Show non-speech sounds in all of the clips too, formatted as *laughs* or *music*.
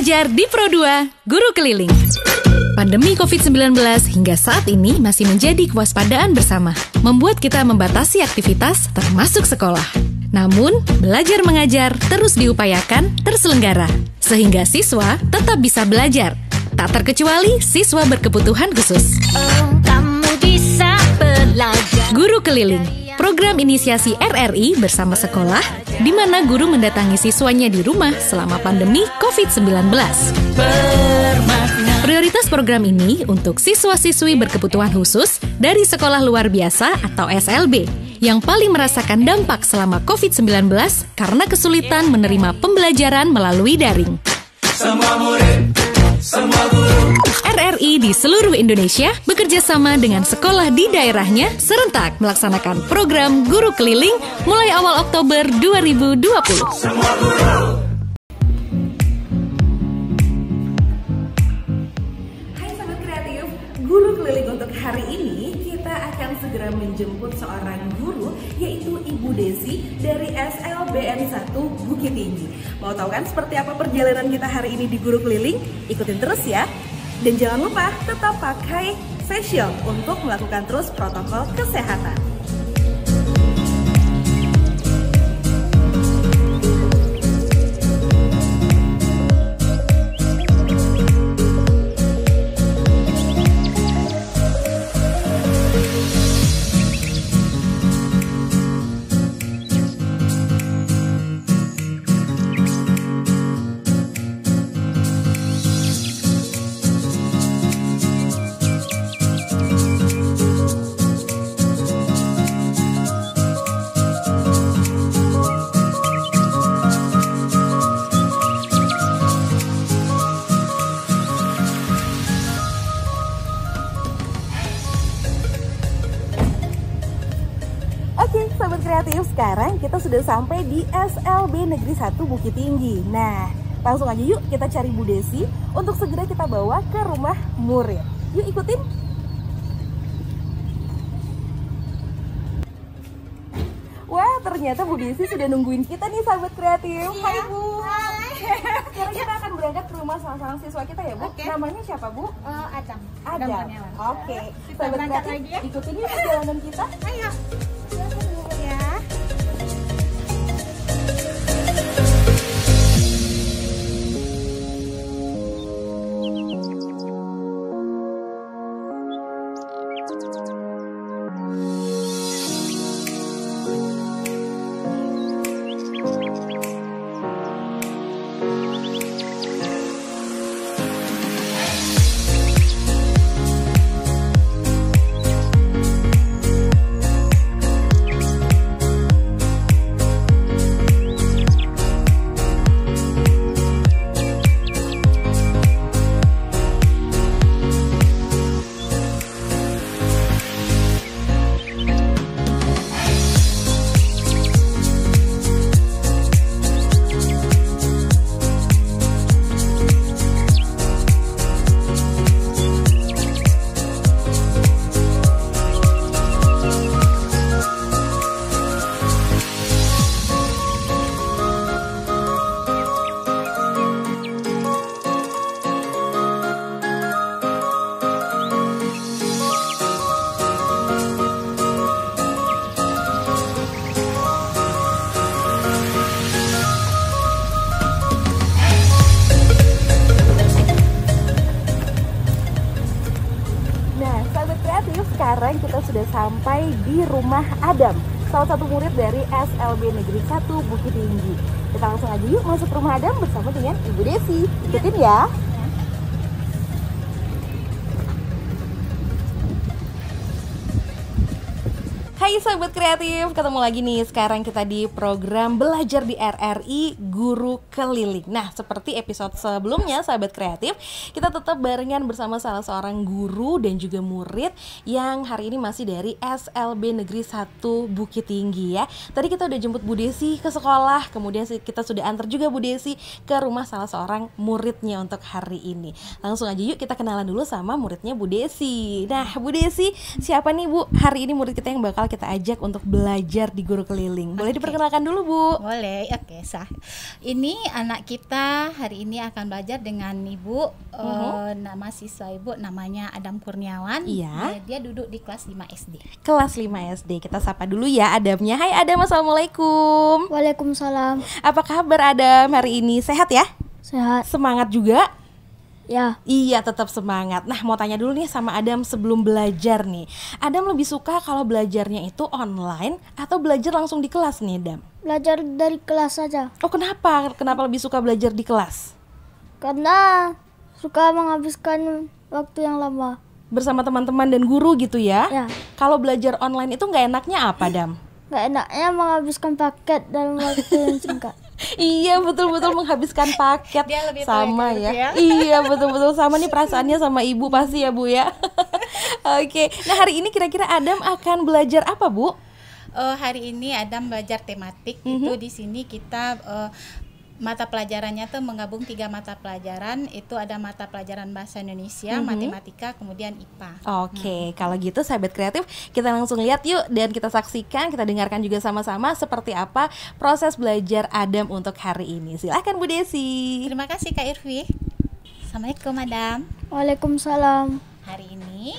Belajar di Pro2, Guru Keliling. Pandemi COVID-19 hingga saat ini masih menjadi kewaspadaan bersama, membuat kita membatasi aktivitas termasuk sekolah. Namun, belajar mengajar terus diupayakan terselenggara, sehingga siswa tetap bisa belajar, tak terkecuali siswa berkebutuhan khusus. Oh, kamu bisa belajar. Guru Keliling Program inisiasi RRI bersama sekolah, di mana guru mendatangi siswanya di rumah selama pandemi COVID-19. Prioritas program ini untuk siswa-siswi berkebutuhan khusus dari sekolah luar biasa atau SLB yang paling merasakan dampak selama COVID-19 karena kesulitan menerima pembelajaran melalui daring. Semua murid semua RRI di seluruh Indonesia bekerja sama dengan sekolah di daerahnya serentak melaksanakan program guru keliling mulai awal Oktober 2020. Semua guru. Hai sahabat kreatif, guru keliling untuk hari ini kita akan segera menjemput seorang guru yaitu Ibu Desi dari SMA BN 1 Bukit Tinggi. Mau tahu kan seperti apa perjalanan kita hari ini di Guru Keliling? Ikutin terus ya. Dan jangan lupa tetap pakai facial untuk melakukan terus protokol kesehatan. sudah sampai di SLB Negeri 1 Bukit Tinggi. Nah, langsung aja yuk kita cari Bu Desi untuk segera kita bawa ke rumah murid. Yuk ikutin. Wah, ternyata Bu Desi sudah nungguin kita nih sahabat kreatif. Iya. Hai Bu. Sekarang kita akan berangkat ke rumah salah seorang siswa kita ya Bu. Okay. Namanya siapa Bu? Uh, Adam. Adam. Oke. Okay. Kita sahabat lagi ya. ikutin yuk perjalanan kita. Ayo. satu murid dari SLB Negeri 1 Bukit Tinggi. Kita langsung aja yuk masuk rumah Adam bersama dengan Ibu Desi. Ikutin ya. Hai sobat kreatif, ketemu lagi nih sekarang kita di program Belajar di RRI guru keliling. Nah, seperti episode sebelumnya sahabat kreatif, kita tetap barengan bersama salah seorang guru dan juga murid yang hari ini masih dari SLB Negeri 1 Bukit Tinggi ya. Tadi kita udah jemput Bu Desi ke sekolah, kemudian kita sudah antar juga Bu Desi ke rumah salah seorang muridnya untuk hari ini. Langsung aja yuk kita kenalan dulu sama muridnya Bu Desi. Nah, Bu Desi, siapa nih Bu hari ini murid kita yang bakal kita ajak untuk belajar di guru keliling? Boleh okay. diperkenalkan dulu, Bu? Boleh. Oke, okay, sah. Ini anak kita hari ini akan belajar dengan Ibu uh, uh nama siswa Ibu namanya Adam Kurniawan. Iya. Dia, nah, dia duduk di kelas 5 SD. Kelas 5 SD. Kita sapa dulu ya Adamnya. Hai Adam, Assalamualaikum. Waalaikumsalam. Apa kabar Adam hari ini? Sehat ya? Sehat. Semangat juga? Ya. Iya, tetap semangat. Nah, mau tanya dulu nih sama Adam sebelum belajar nih. Adam lebih suka kalau belajarnya itu online atau belajar langsung di kelas nih, Adam? Belajar dari kelas saja. Oh, kenapa? Kenapa lebih suka belajar di kelas? Karena suka menghabiskan waktu yang lama. Bersama teman-teman dan guru gitu ya? Ya. Kalau belajar online itu nggak enaknya apa, Adam? Nggak enaknya menghabiskan paket dalam waktu yang singkat iya betul-betul menghabiskan *laughs* paket Dia lebih sama gitu ya. ya. *laughs* iya betul-betul sama nih perasaannya sama ibu pasti ya bu ya. *laughs* Oke, nah hari ini kira-kira Adam akan belajar apa bu? Uh, hari ini Adam belajar tematik mm -hmm. itu mhm. di sini kita uh, mata pelajarannya tuh menggabung tiga mata pelajaran itu ada mata pelajaran bahasa Indonesia, mm -hmm. matematika, kemudian IPA. Oke, okay. hmm. kalau gitu sahabat kreatif kita langsung lihat yuk dan kita saksikan, kita dengarkan juga sama-sama seperti apa proses belajar Adam untuk hari ini. Silahkan Bu Desi. Terima kasih Kak Irfi. Assalamualaikum Adam. Waalaikumsalam. Hari ini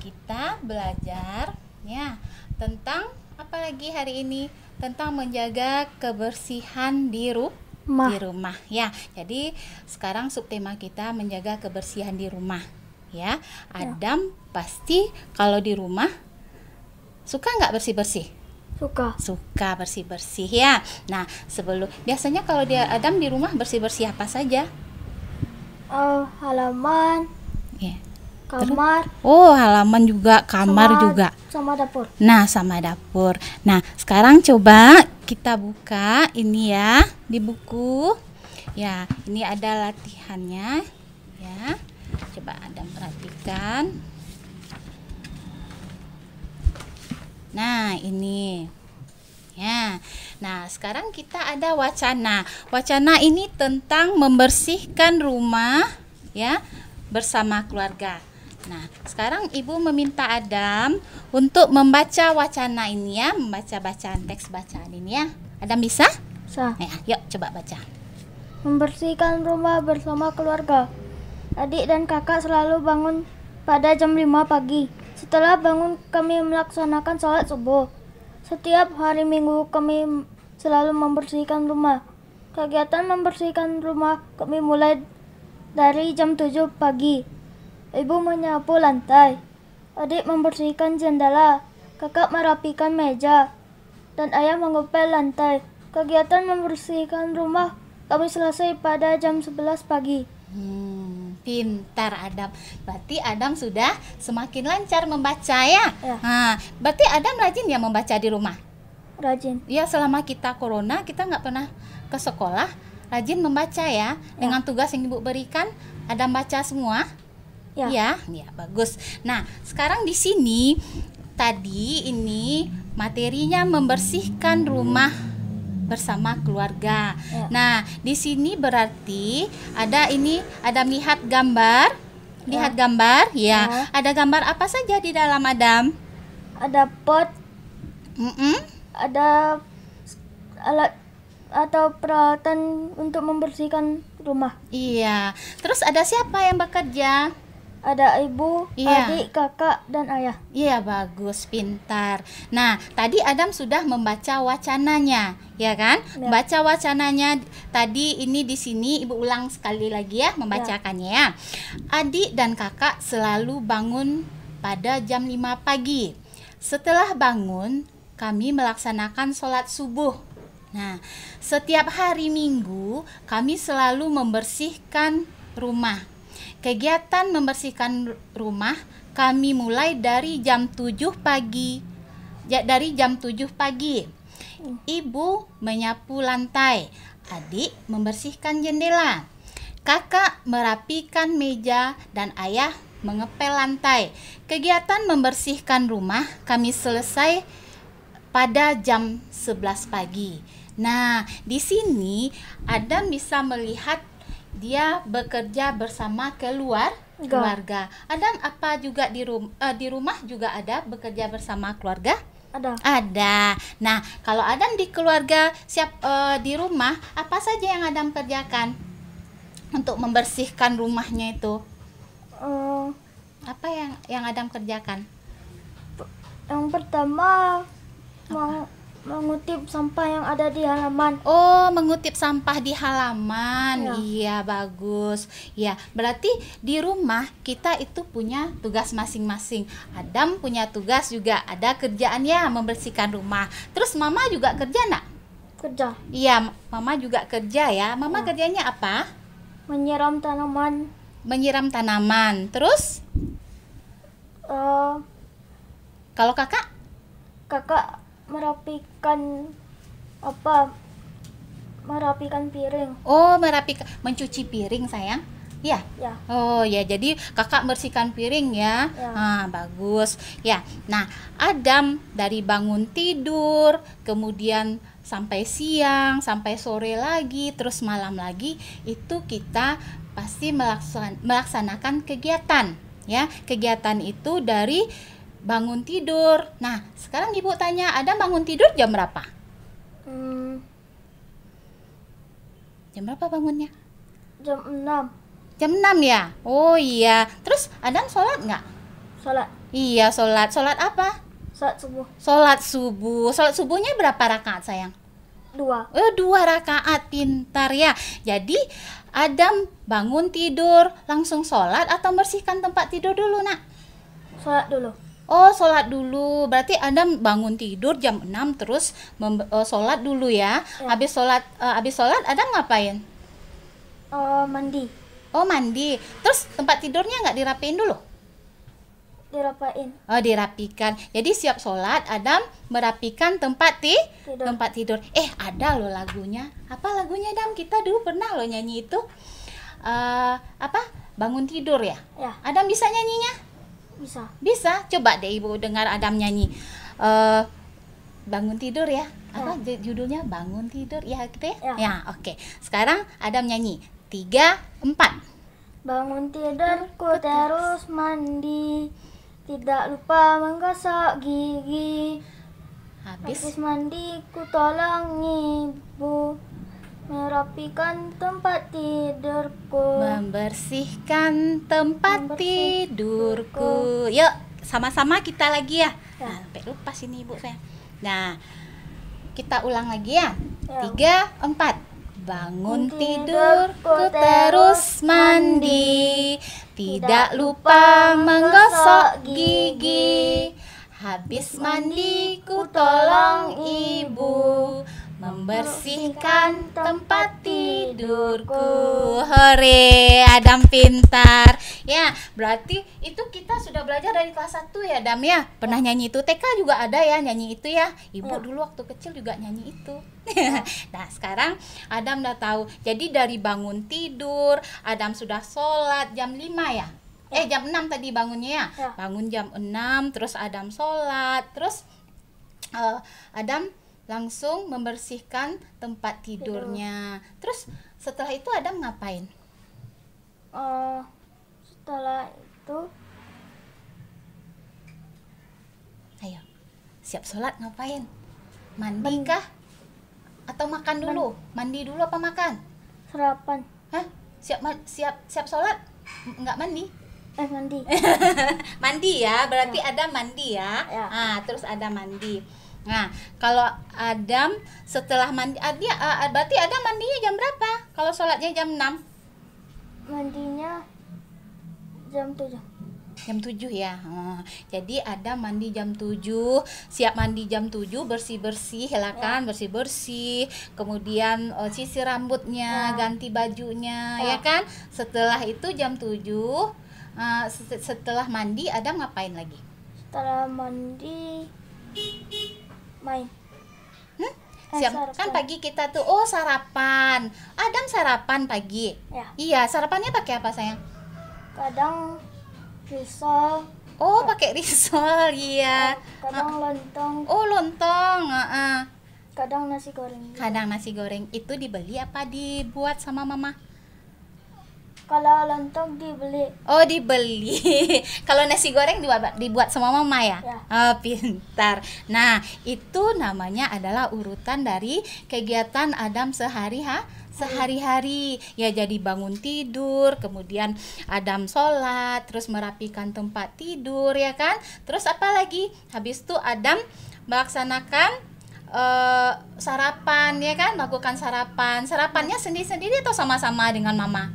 kita belajar ya tentang apa lagi hari ini tentang menjaga kebersihan di rumah rumah. di rumah ya. Jadi sekarang subtema kita menjaga kebersihan di rumah ya. ya. Adam ya. pasti kalau di rumah suka nggak bersih bersih? Suka. Suka bersih bersih ya. Nah sebelum biasanya kalau dia Adam di rumah bersih bersih apa saja? Oh halaman. Ya. Kamar. Oh halaman juga, kamar sama, juga. Sama dapur. Nah sama dapur. Nah sekarang coba kita buka ini ya di buku ya ini ada latihannya ya coba Adam perhatikan nah ini ya nah sekarang kita ada wacana wacana ini tentang membersihkan rumah ya bersama keluarga Nah, sekarang Ibu meminta Adam untuk membaca wacana ini ya, membaca bacaan teks bacaan ini ya. Adam bisa? Bisa. Nah, ya, yuk coba baca. Membersihkan rumah bersama keluarga. Adik dan kakak selalu bangun pada jam 5 pagi. Setelah bangun kami melaksanakan sholat subuh. Setiap hari minggu kami selalu membersihkan rumah. Kegiatan membersihkan rumah kami mulai dari jam 7 pagi Ibu menyapu lantai. Adik membersihkan jendela. Kakak merapikan meja. Dan ayah mengepel lantai. Kegiatan membersihkan rumah kami selesai pada jam 11 pagi. Hmm, pintar Adam. Berarti Adam sudah semakin lancar membaca ya. ya. Nah, berarti Adam rajin ya membaca di rumah. Rajin. Ya selama kita corona kita nggak pernah ke sekolah, rajin membaca ya. ya. Dengan tugas yang ibu berikan, Adam baca semua. Ya. ya, ya bagus. Nah, sekarang di sini tadi ini materinya membersihkan rumah bersama keluarga. Ya. Nah, di sini berarti ada ini ada lihat gambar. Ya. Lihat gambar, ya. ya. Ada gambar apa saja di dalam Adam? Ada pot. Mm -mm. Ada alat atau peralatan untuk membersihkan rumah. Iya. Terus ada siapa yang bekerja? ada ibu, yeah. adik, kakak, dan ayah. Iya, yeah, bagus, pintar. Nah, tadi Adam sudah membaca wacananya, ya kan? Yeah. Baca wacananya tadi ini di sini Ibu ulang sekali lagi ya membacakannya yeah. ya. Adik dan kakak selalu bangun pada jam 5 pagi. Setelah bangun, kami melaksanakan sholat subuh. Nah, setiap hari Minggu kami selalu membersihkan rumah Kegiatan membersihkan rumah kami mulai dari jam 7 pagi. Ja, dari jam 7 pagi. Ibu menyapu lantai, adik membersihkan jendela. Kakak merapikan meja dan ayah mengepel lantai. Kegiatan membersihkan rumah kami selesai pada jam 11 pagi. Nah, di sini Adam bisa melihat dia bekerja bersama keluar keluarga. Ada apa juga di rum uh, di rumah juga ada bekerja bersama keluarga? Ada. Ada. Nah, kalau Adam di keluarga siap uh, di rumah, apa saja yang Adam kerjakan untuk membersihkan rumahnya itu? Uh, apa yang yang Adam kerjakan? Yang pertama apa? mau mengutip sampah yang ada di halaman. Oh, mengutip sampah di halaman. Ya. Iya, bagus. Ya, berarti di rumah kita itu punya tugas masing-masing. Adam punya tugas juga, ada kerjaannya membersihkan rumah. Terus mama juga kerja, Nak? Kerja. Iya, mama juga kerja ya. Mama ya. kerjanya apa? Menyiram tanaman. Menyiram tanaman. Terus? Uh, Kalau kakak? Kakak merapikan apa merapikan piring oh merapikan mencuci piring sayang Ya. ya. Oh ya, jadi kakak bersihkan piring ya. ya. Ah, bagus. Ya. Nah, Adam dari bangun tidur, kemudian sampai siang, sampai sore lagi, terus malam lagi itu kita pasti melaksan, melaksanakan kegiatan ya. Kegiatan itu dari bangun tidur. Nah, sekarang ibu tanya, Adam bangun tidur jam berapa? Hmm. Jam berapa bangunnya? Jam 6 Jam 6 ya? Oh iya. Terus Adam sholat nggak? Sholat. Iya sholat. Sholat apa? Sholat subuh. Sholat subuh. Sholat subuhnya berapa rakaat sayang? Dua. Oh dua rakaat pintar ya. Jadi Adam bangun tidur langsung sholat atau bersihkan tempat tidur dulu nak? Sholat dulu. Oh, sholat dulu. Berarti Anda bangun tidur jam 6 terus mem- uh, sholat dulu ya. ya. Habis sholat, uh, habis sholat Anda ngapain? Uh, mandi. Oh, mandi. Terus tempat tidurnya nggak dirapiin dulu? dirapain oh dirapikan jadi siap sholat Adam merapikan tempat ti tidur. tempat tidur eh ada lo lagunya apa lagunya Adam kita dulu pernah lo nyanyi itu uh, apa bangun tidur ya, ya. Adam bisa nyanyinya bisa. Bisa. Coba deh Ibu dengar Adam nyanyi. Uh, bangun tidur ya. Apa ya. judulnya? Bangun tidur ya gitu ya? Ya, ya oke. Okay. Sekarang Adam nyanyi. Tiga, empat. Bangun tidurku terus mandi. Tidak lupa menggosok gigi. Habis, Habis mandi ku tolong ibu merapikan tempat tidurku membersihkan tempat membersihkan tidurku yuk sama-sama kita lagi ya, ya. Nah, sampai lupa sini ibu saya nah kita ulang lagi ya, ya. tiga empat bangun tidur terus mandi tidak lupa menggosok gigi habis mandi ku tolong ibu membersihkan tempat tidurku. Hore, Adam pintar. Ya, berarti itu kita sudah belajar dari kelas 1 ya, Adam ya. Pernah ya. nyanyi itu. TK juga ada ya nyanyi itu ya. Ibu ya. dulu waktu kecil juga nyanyi itu. Ya. *laughs* nah, sekarang Adam udah tahu. Jadi dari bangun tidur, Adam sudah sholat jam 5 ya? ya. Eh jam 6 tadi bangunnya ya. ya. Bangun jam 6 terus Adam sholat terus eh, Adam langsung membersihkan tempat tidurnya. Tidur. Terus setelah itu ada ngapain? Uh, setelah itu, ayo siap sholat ngapain? Mandi kah? Atau makan dulu? Mandi dulu apa makan? Sarapan. Hah? Siap siap siap sholat? Enggak mandi? Eh mandi. *laughs* mandi ya, berarti ya. ada mandi ya. ya. Ah, terus ada mandi. Nah, kalau Adam setelah mandi ah, dia uh, berarti Adam mandinya jam berapa? Kalau sholatnya jam 6? Mandinya jam 7 jam tujuh ya. Oh, jadi ada mandi jam tujuh. siap mandi jam tujuh, bersih-bersih ya bersih-bersih. Kemudian oh, sisir rambutnya, ya. ganti bajunya ya. ya kan. Setelah itu jam tujuh. Ah, setelah mandi Adam ngapain lagi? Setelah mandi main hmm? Eh, siang sarapan. kan pagi kita tuh oh sarapan Adam sarapan pagi ya. iya sarapannya pakai apa sayang kadang risol oh pakai risol iya oh, kadang ah. lontong oh lontong uh -uh. kadang nasi goreng kadang nasi goreng itu dibeli apa dibuat sama mama kalau lontong dibeli. Oh, dibeli. *laughs* Kalau nasi goreng dibuat dibuat sama mama ya? ya. Oh, pintar. Nah, itu namanya adalah urutan dari kegiatan Adam sehari ha sehari-hari ya jadi bangun tidur kemudian Adam sholat terus merapikan tempat tidur ya kan terus apa lagi habis itu Adam melaksanakan uh, sarapan ya kan melakukan sarapan sarapannya sendiri-sendiri atau sama-sama dengan mama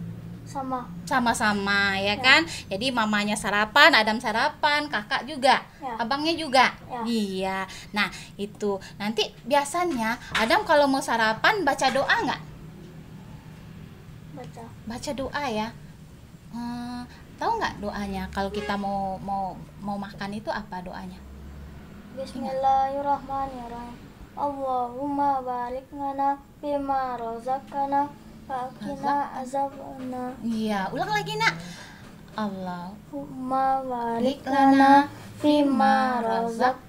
sama sama-sama ya, ya kan jadi mamanya sarapan Adam sarapan kakak juga ya. abangnya juga ya. iya nah itu nanti biasanya Adam kalau mau sarapan baca doa nggak baca baca doa ya hmm, tahu nggak doanya kalau kita mau mau mau makan itu apa doanya Bismillahirrahmanirrahim Allahumma barik lana bima razaqtana Fakina azabna. Iya, ulang lagi nak. Allah. Huma warik lana fima razak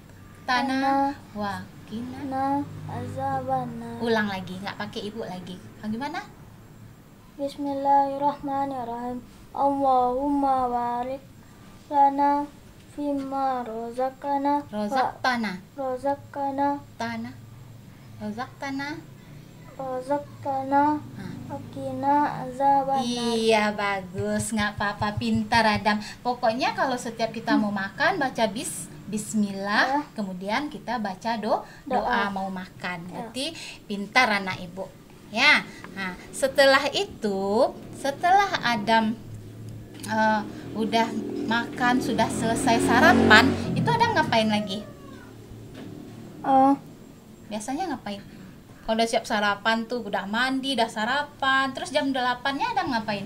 tanah wa kina azabana. Ulang lagi, nggak pakai ibu lagi. Bagaimana? Bismillahirrahmanirrahim. Allahumma warik lana fima rozakana rozak tanah tanah. tanah rozak tanah rozak tanah Wakina azabannar. Iya bagus, nggak apa-apa, pintar Adam. Pokoknya kalau setiap kita mau makan baca bis Bismillah, ya. kemudian kita baca do doa, doa mau makan. Iya. Berarti ya. pintar anak ibu. Ya, nah setelah itu, setelah Adam uh, udah makan sudah selesai sarapan, itu ada ngapain lagi? Oh, biasanya ngapain? kalau udah siap sarapan tuh udah mandi udah sarapan terus jam 8-nya ada ngapain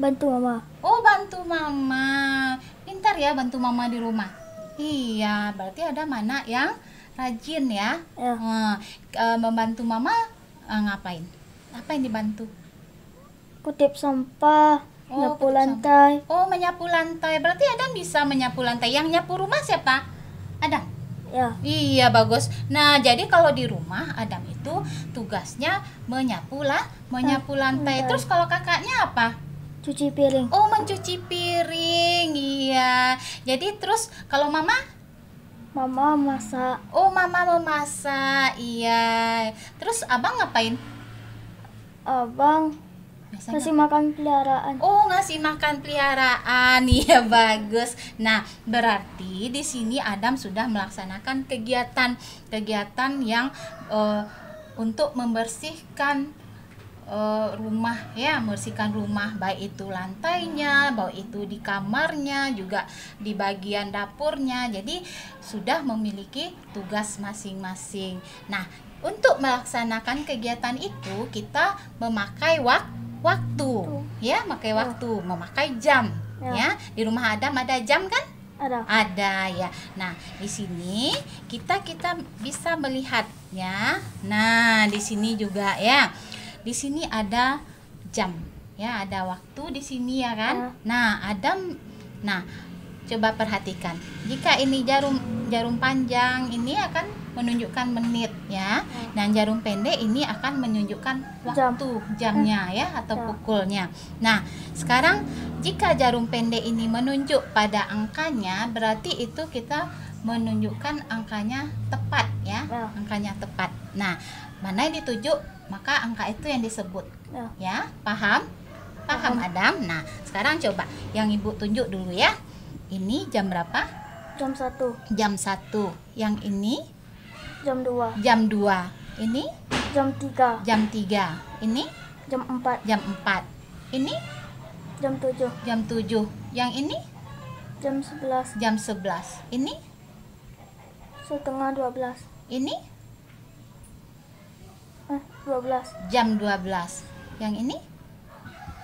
bantu mama oh bantu mama pintar ya bantu mama di rumah iya berarti ada mana yang rajin ya, ya. Eh, membantu mama e, ngapain apa yang dibantu kutip sampah oh, nyapu kutip lantai sampah. oh menyapu lantai berarti Adam bisa menyapu lantai yang nyapu rumah siapa ada Ya. Iya bagus. Nah jadi kalau di rumah Adam itu tugasnya menyapu lah, menyapu nah, lantai. Iya. Terus kalau kakaknya apa? Cuci piring. Oh mencuci piring, iya. Jadi terus kalau mama? Mama masak. Oh mama memasak, iya. Terus abang ngapain? Abang Ngasih, makan peliharaan. Oh, ngasih makan peliharaan. *laughs* Iya, bagus. Nah, berarti di sini Adam sudah melaksanakan kegiatan-kegiatan yang uh, untuk membersihkan uh, rumah ya, membersihkan rumah baik itu lantainya, baik itu di kamarnya, juga di bagian dapurnya. Jadi, sudah memiliki tugas masing-masing. Nah, untuk melaksanakan kegiatan itu kita memakai waktu waktu Tuh. ya memakai ya. waktu oh. memakai jam ya. ya di rumah Adam ada jam kan ada ada ya nah di sini kita kita bisa melihat ya nah di sini juga ya di sini ada jam ya ada waktu di sini ya kan ya. nah Adam nah Coba perhatikan. Jika ini jarum jarum panjang ini akan menunjukkan menit ya. Hmm. Dan jarum pendek ini akan menunjukkan waktu jamnya hmm. ya atau pukulnya. Nah, sekarang jika jarum pendek ini menunjuk pada angkanya berarti itu kita menunjukkan angkanya tepat ya. ya. Angkanya tepat. Nah, mana yang dituju maka angka itu yang disebut. Ya, ya paham? Paham Adam? Nah, sekarang coba yang Ibu tunjuk dulu ya ini jam berapa? Jam 1. Jam 1. Yang ini? Jam 2. Jam 2. Ini? Jam 3. Jam 3. Ini? Jam 4. Jam 4. Ini? Jam 7. Jam 7. Yang ini? Jam 11. Jam 11. Ini? Setengah 12. Ini? Eh, 12. Jam 12. Yang ini?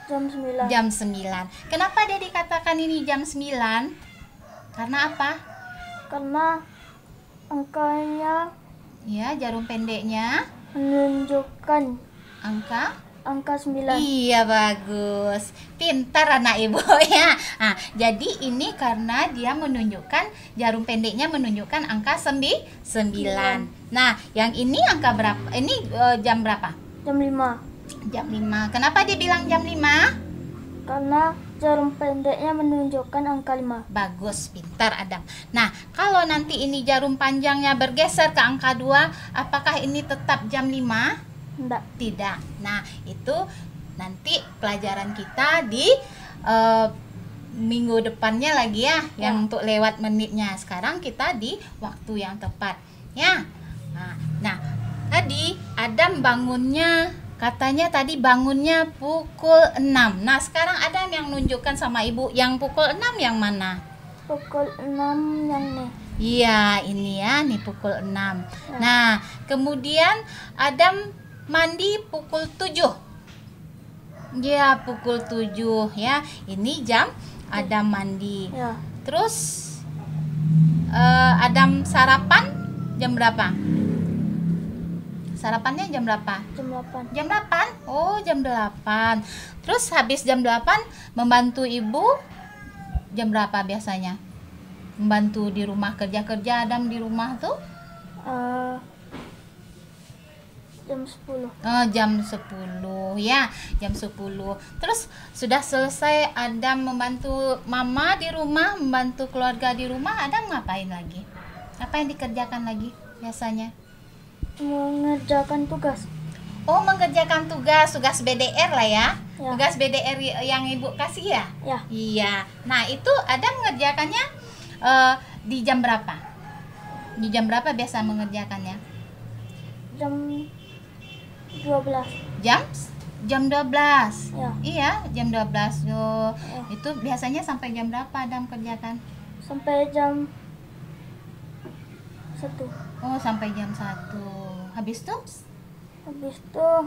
Jam 9. Jam 9. Kenapa dia dikatakan ini jam 9? Karena apa? Karena angkanya ya jarum pendeknya menunjukkan angka angka 9 iya bagus pintar anak ibu *laughs* ya nah, jadi ini karena dia menunjukkan jarum pendeknya menunjukkan angka sembi, 9 iya. nah yang ini angka berapa ini uh, jam berapa jam 5 Jam 5. Kenapa dia bilang jam 5? Karena jarum pendeknya menunjukkan angka 5. Bagus, pintar Adam. Nah, kalau nanti ini jarum panjangnya bergeser ke angka 2, apakah ini tetap jam 5? Tidak. Tidak. Nah, itu nanti pelajaran kita di uh, minggu depannya lagi ya, ya, yang untuk lewat menitnya. Sekarang kita di waktu yang tepat. Ya. Nah, nah tadi Adam bangunnya Katanya tadi bangunnya pukul 6. Nah, sekarang ada yang nunjukkan sama Ibu yang pukul 6 yang mana? Pukul 6 yang nih. Iya, ini ya, nih pukul 6. Ya. Nah, kemudian Adam mandi pukul 7. Iya pukul 7 ya. Ini jam Adam mandi. Ya. Terus uh, Adam sarapan jam berapa? Sarapannya jam berapa? Jam 8. Jam 8? Oh, jam 8. Terus habis jam 8 membantu ibu jam berapa biasanya? Membantu di rumah kerja-kerja Adam di rumah tuh? Uh, jam 10. Oh, eh, jam 10 ya, jam 10. Terus sudah selesai Adam membantu mama di rumah, membantu keluarga di rumah, Adam ngapain lagi? Apa yang dikerjakan lagi biasanya? mengerjakan tugas. Oh, mengerjakan tugas, tugas BDR lah ya. ya. Tugas BDR yang Ibu kasih ya? ya. Iya. Nah, itu ada mengerjakannya uh, di jam berapa? Di jam berapa biasa mengerjakannya? Jam 12. Jam? Jam 12. Ya. Iya, jam 12. belas ya. itu biasanya sampai jam berapa Adam kerjakan? Sampai jam satu. Oh, sampai jam satu habis tuh, habis tuh,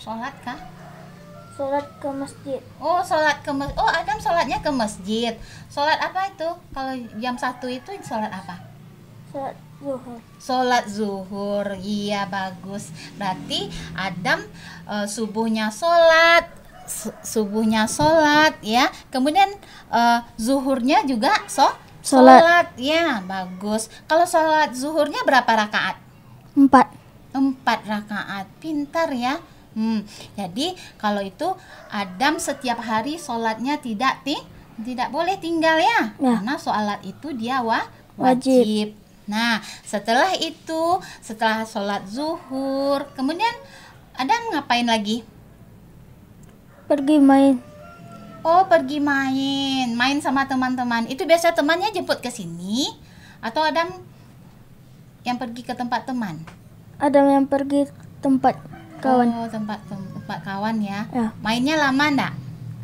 sholat kah sholat ke masjid oh sholat oh, ke masjid oh Adam sholatnya ke masjid sholat apa itu kalau jam satu itu sholat apa sholat zuhur sholat zuhur iya bagus berarti Adam uh, subuhnya sholat subuhnya sholat ya kemudian uh, zuhurnya juga so sholat. sholat ya bagus kalau sholat zuhurnya berapa rakaat Empat. Empat rakaat. Pintar ya. Hmm, jadi kalau itu Adam setiap hari sholatnya tidak ti tidak boleh tinggal ya, ya. karena sholat itu dia wa wajib. wajib. Nah setelah itu setelah sholat zuhur kemudian Adam ngapain lagi? Pergi main. Oh pergi main, main sama teman-teman. Itu biasa temannya jemput ke sini atau Adam yang pergi ke tempat teman? Ada yang pergi tempat kawan. Oh, tempat tempat kawan ya. ya. Mainnya lama enggak?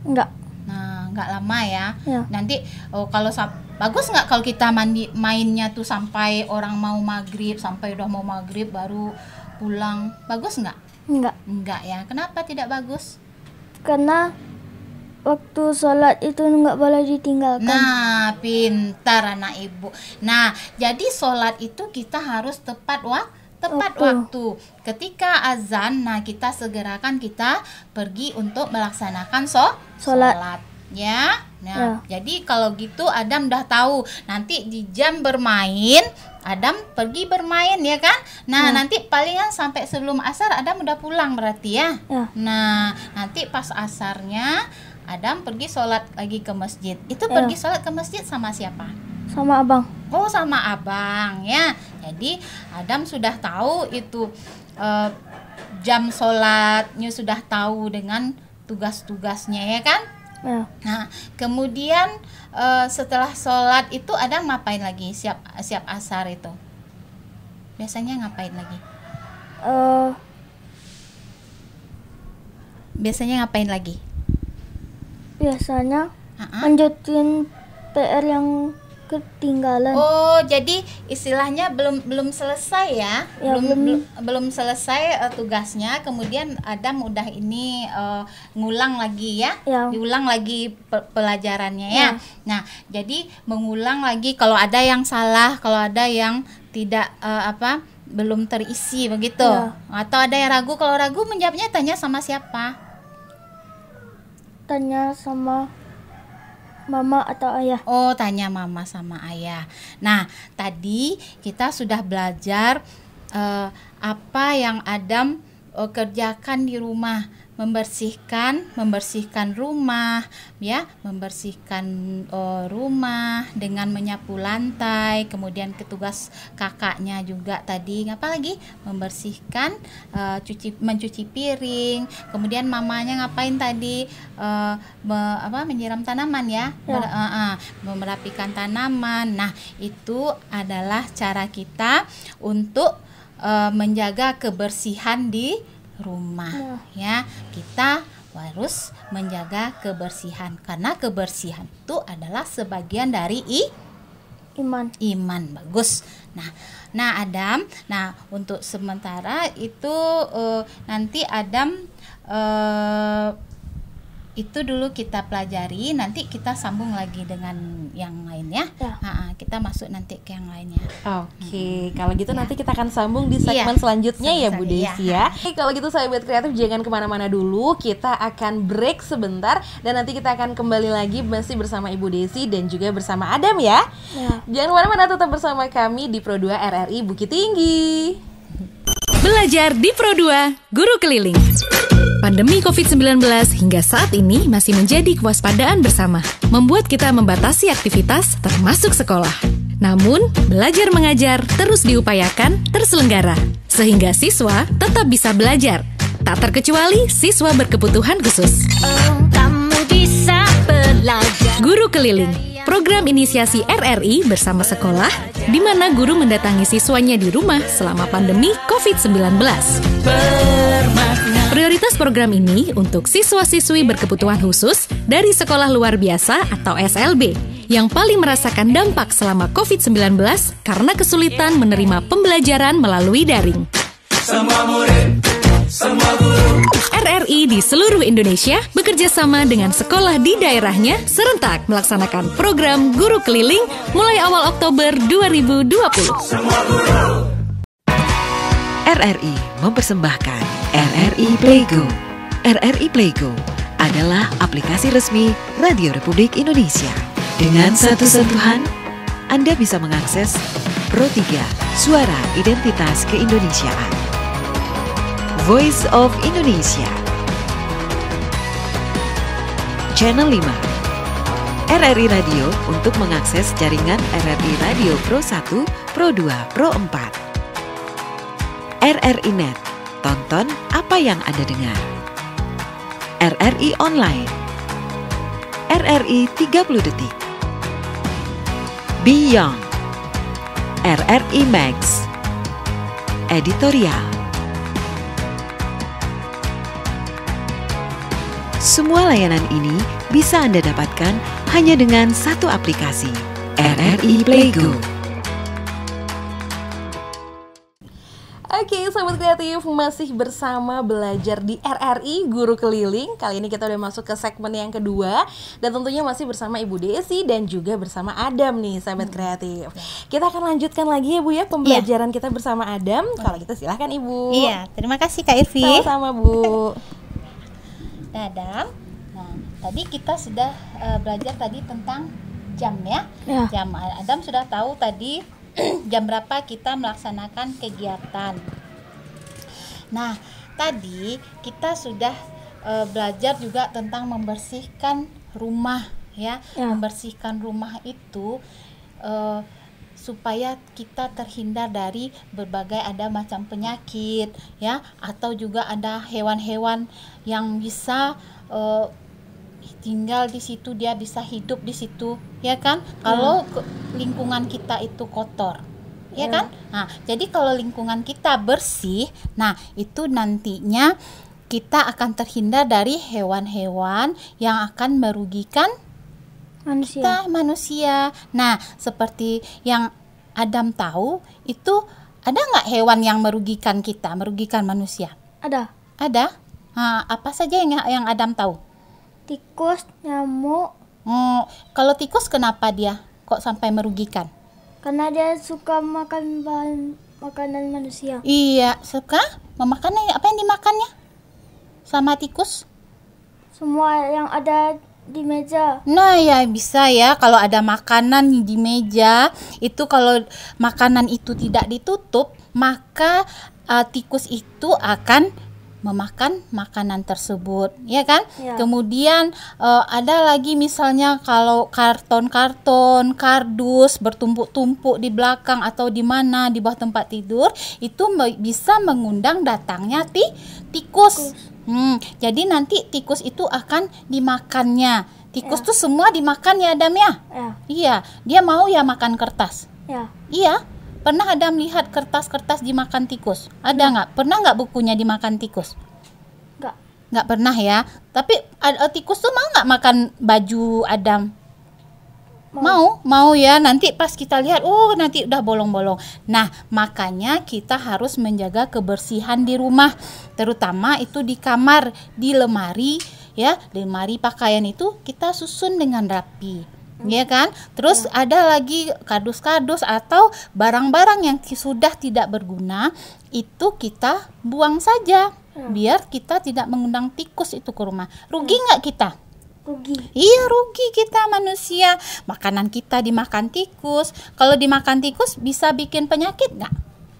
Enggak. Nah, enggak lama ya. ya. Nanti oh kalau bagus enggak kalau kita mandi mainnya tuh sampai orang mau maghrib sampai udah mau maghrib baru pulang bagus enggak? Enggak. Enggak ya kenapa tidak bagus karena waktu sholat itu nggak boleh ditinggalkan. Nah, pintar anak ibu. Nah, jadi sholat itu kita harus tepat waktu tepat waktu. waktu. Ketika azan, nah kita segerakan kita pergi untuk melaksanakan so sholat. sholat. Ya, nah ya. jadi kalau gitu Adam udah tahu nanti di jam bermain Adam pergi bermain ya kan. Nah ya. nanti palingan sampai sebelum asar Adam udah pulang berarti ya. ya. Nah nanti pas asarnya Adam pergi sholat lagi ke masjid. Itu ya. pergi sholat ke masjid sama siapa? Sama abang. Oh sama abang ya. Jadi Adam sudah tahu itu eh, jam sholatnya sudah tahu dengan tugas-tugasnya ya kan? Ya. Nah kemudian eh, setelah sholat itu Adam ngapain lagi siap siap asar itu? Biasanya ngapain lagi? Uh, biasanya ngapain lagi? biasanya uh lanjutin PR yang ketinggalan. Oh, jadi istilahnya belum belum selesai ya? ya belum, belum belum selesai uh, tugasnya. Kemudian Adam udah ini uh, ngulang lagi ya? ya. Diulang lagi pe- pelajarannya ya. ya. Nah, jadi mengulang lagi kalau ada yang salah, kalau ada yang tidak uh, apa? belum terisi begitu. Ya. Atau ada yang ragu, kalau ragu menjawabnya tanya sama siapa? tanya sama mama atau ayah. Oh, tanya mama sama ayah. Nah, tadi kita sudah belajar uh, apa yang Adam uh, kerjakan di rumah membersihkan membersihkan rumah ya membersihkan uh, rumah dengan menyapu lantai kemudian ketugas kakaknya juga tadi lagi membersihkan uh, cuci mencuci piring kemudian mamanya ngapain tadi uh, me, apa menyiram tanaman ya, ya. Ber, uh, uh, memerapikan tanaman nah itu adalah cara kita untuk uh, menjaga kebersihan di rumah iya. ya. Kita harus menjaga kebersihan karena kebersihan itu adalah sebagian dari i iman. Iman bagus. Nah, nah Adam, nah untuk sementara itu uh, nanti Adam uh, itu dulu kita pelajari nanti kita sambung lagi dengan yang lainnya ya. nah, kita masuk nanti ke yang lainnya oke okay. Mm-hmm. kalau gitu ya. nanti kita akan sambung di segmen ya. selanjutnya Sama ya Bu Desi ya, ya. Hey, kalau gitu saya buat kreatif jangan kemana-mana dulu kita akan break sebentar dan nanti kita akan kembali lagi masih bersama Ibu Desi dan juga bersama Adam ya, ya. jangan kemana-mana tetap bersama kami di Pro 2 RRI Bukit Tinggi Belajar di Pro 2 Guru Keliling pandemi COVID-19 hingga saat ini masih menjadi kewaspadaan bersama, membuat kita membatasi aktivitas termasuk sekolah. Namun, belajar mengajar terus diupayakan terselenggara, sehingga siswa tetap bisa belajar, tak terkecuali siswa berkebutuhan khusus. Oh, kamu bisa belajar. Guru Keliling Program inisiasi RRI bersama sekolah, di mana guru mendatangi siswanya di rumah selama pandemi COVID-19. Bermakna. Prioritas program ini untuk siswa-siswi berkebutuhan khusus dari sekolah luar biasa atau SLB yang paling merasakan dampak selama COVID-19 karena kesulitan menerima pembelajaran melalui daring. Semua murid, semua guru. RRI di seluruh Indonesia bekerja sama dengan sekolah di daerahnya serentak melaksanakan program guru keliling mulai awal Oktober 2020. Semua guru. RRI mempersembahkan RRI Playgo. RRI Playgo adalah aplikasi resmi Radio Republik Indonesia. Dengan satu sentuhan, Anda bisa mengakses Pro 3 Suara Identitas Keindonesiaan. Voice of Indonesia. Channel 5. RRI Radio untuk mengakses jaringan RRI Radio Pro 1, Pro 2, Pro 4. RRI Net Tonton apa yang Anda dengar. RRI Online RRI 30 Detik Beyond RRI Max Editorial Semua layanan ini bisa Anda dapatkan hanya dengan satu aplikasi, RRI Playgo. Oke, okay, sahabat kreatif masih bersama belajar di RRI Guru Keliling. Kali ini kita udah masuk ke segmen yang kedua dan tentunya masih bersama Ibu Desi dan juga bersama Adam nih, sahabat hmm. kreatif. Kita akan lanjutkan lagi ya Bu ya pembelajaran yeah. kita bersama Adam. Kalau kita gitu silahkan Ibu. Iya, terima kasih Kak Irvi. Sama-sama Bu. *laughs* nah, Adam. Nah, tadi kita sudah uh, belajar tadi tentang jam ya. ya. Jam Adam sudah tahu tadi jam berapa kita melaksanakan kegiatan. Nah, tadi kita sudah e, belajar juga tentang membersihkan rumah ya. ya. Membersihkan rumah itu e, supaya kita terhindar dari berbagai ada macam penyakit ya atau juga ada hewan-hewan yang bisa e, tinggal di situ dia bisa hidup di situ ya kan hmm. kalau lingkungan kita itu kotor ya hmm. kan nah jadi kalau lingkungan kita bersih nah itu nantinya kita akan terhindar dari hewan-hewan yang akan merugikan manusia. kita manusia nah seperti yang Adam tahu itu ada nggak hewan yang merugikan kita merugikan manusia ada ada nah, apa saja yang yang Adam tahu tikus, nyamuk. Hmm, kalau tikus kenapa dia kok sampai merugikan? Karena dia suka makan bahan makanan manusia. Iya, suka memakannya. Apa yang dimakannya? Sama tikus? Semua yang ada di meja. Nah, ya bisa ya kalau ada makanan di meja, itu kalau makanan itu tidak ditutup, maka uh, tikus itu akan memakan makanan tersebut, ya kan? Ya. Kemudian uh, ada lagi misalnya kalau karton-karton, kardus bertumpuk-tumpuk di belakang atau di mana di bawah tempat tidur itu bisa mengundang datangnya ti tikus. tikus. Hmm, jadi nanti tikus itu akan dimakannya. Tikus ya. tuh semua dimakan ya Adam ya? ya. Iya, dia mau ya makan kertas. Ya. Iya. Pernah ada melihat kertas-kertas dimakan tikus? Ada nggak? Pernah nggak bukunya dimakan tikus? Nggak. Nggak pernah ya. Tapi uh, tikus tuh mau nggak makan baju Adam? Mau. mau, mau ya. Nanti pas kita lihat, oh nanti udah bolong-bolong. Nah, makanya kita harus menjaga kebersihan di rumah, terutama itu di kamar, di lemari, ya. lemari pakaian itu kita susun dengan rapi ya kan? Terus ya. ada lagi kardus-kardus atau barang-barang yang sudah tidak berguna itu kita buang saja ya. biar kita tidak mengundang tikus itu ke rumah. Rugi iya. nggak ya. kita? Rugi. Iya rugi kita manusia. Makanan kita dimakan tikus. Kalau dimakan tikus bisa bikin penyakit nggak?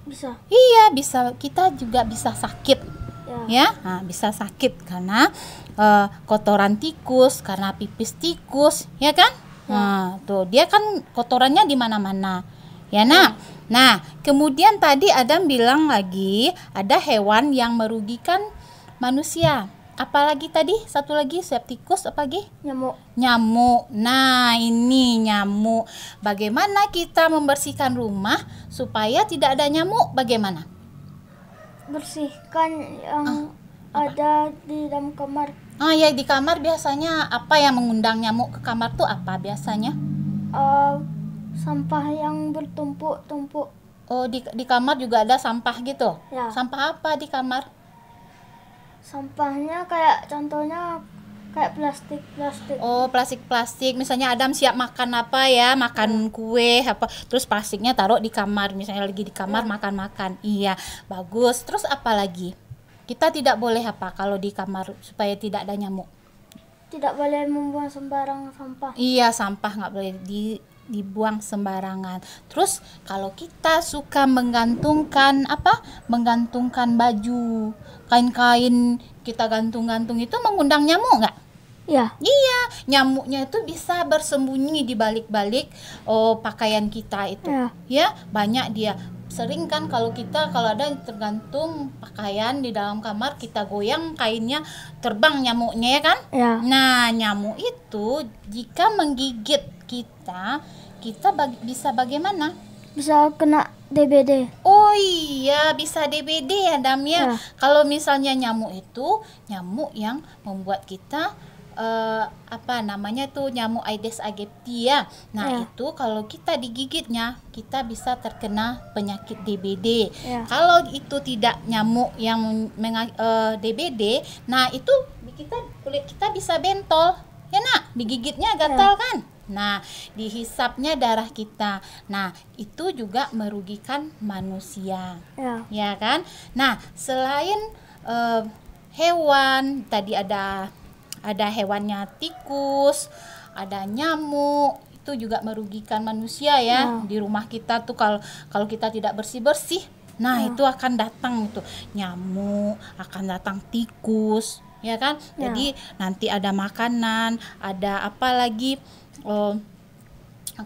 Bisa. Iya bisa. Kita juga bisa sakit. Ya, ya? Nah, bisa sakit karena uh, kotoran tikus, karena pipis tikus, ya kan? Nah, tuh dia kan kotorannya di mana-mana. Ya, nah. Nah, kemudian tadi Adam bilang lagi ada hewan yang merugikan manusia. Apalagi tadi satu lagi septikus apa lagi? Nyamuk. Nyamuk. Nah, ini nyamuk. Bagaimana kita membersihkan rumah supaya tidak ada nyamuk? Bagaimana? Bersihkan yang ah, ada di dalam kamar Ah ya di kamar biasanya apa yang mengundang nyamuk ke kamar tuh apa biasanya? Uh, sampah yang bertumpuk-tumpuk. Oh di di kamar juga ada sampah gitu? Ya. Sampah apa di kamar? Sampahnya kayak contohnya kayak plastik plastik. Oh plastik plastik. Misalnya Adam siap makan apa ya? Makan ya. kue apa? Terus plastiknya taruh di kamar. Misalnya lagi di kamar ya. makan-makan. Iya bagus. Terus apa lagi? Kita tidak boleh apa kalau di kamar supaya tidak ada nyamuk? Tidak boleh membuang sembarang sampah. Iya, sampah nggak boleh di dibuang sembarangan. Terus kalau kita suka menggantungkan apa? Menggantungkan baju, kain-kain kita gantung-gantung itu mengundang nyamuk nggak? Ya. Iya, nyamuknya itu bisa bersembunyi di balik-balik oh, pakaian kita itu. Ya. ya, banyak dia sering kan kalau kita kalau ada tergantung pakaian di dalam kamar kita goyang kainnya terbang nyamuknya ya kan ya. nah nyamuk itu jika menggigit kita kita bagi, bisa bagaimana bisa kena DBD. Oh iya, bisa DBD ya Damia ya. ya. Kalau misalnya nyamuk itu nyamuk yang membuat kita uh, apa namanya tuh nyamuk Aedes aegypti nah, ya. Nah, yeah. itu kalau kita digigitnya kita bisa terkena penyakit DBD. Yeah. Kalau itu tidak nyamuk yang meng uh, eh, DBD, nah itu kita kulit kita bisa bentol. Ya nak, digigitnya gatal yeah. kan? Nah, dihisapnya darah kita. Nah, itu juga merugikan manusia. Ya, ya kan? Nah, selain uh, hewan tadi ada ada hewannya tikus, ada nyamuk, itu juga merugikan manusia ya. Nah. Di rumah kita tuh kalau kalau kita tidak bersih-bersih, nah nah itu akan datang itu nyamuk, akan datang tikus, ya kan? Ya. Jadi nanti ada makanan, ada apa lagi oh,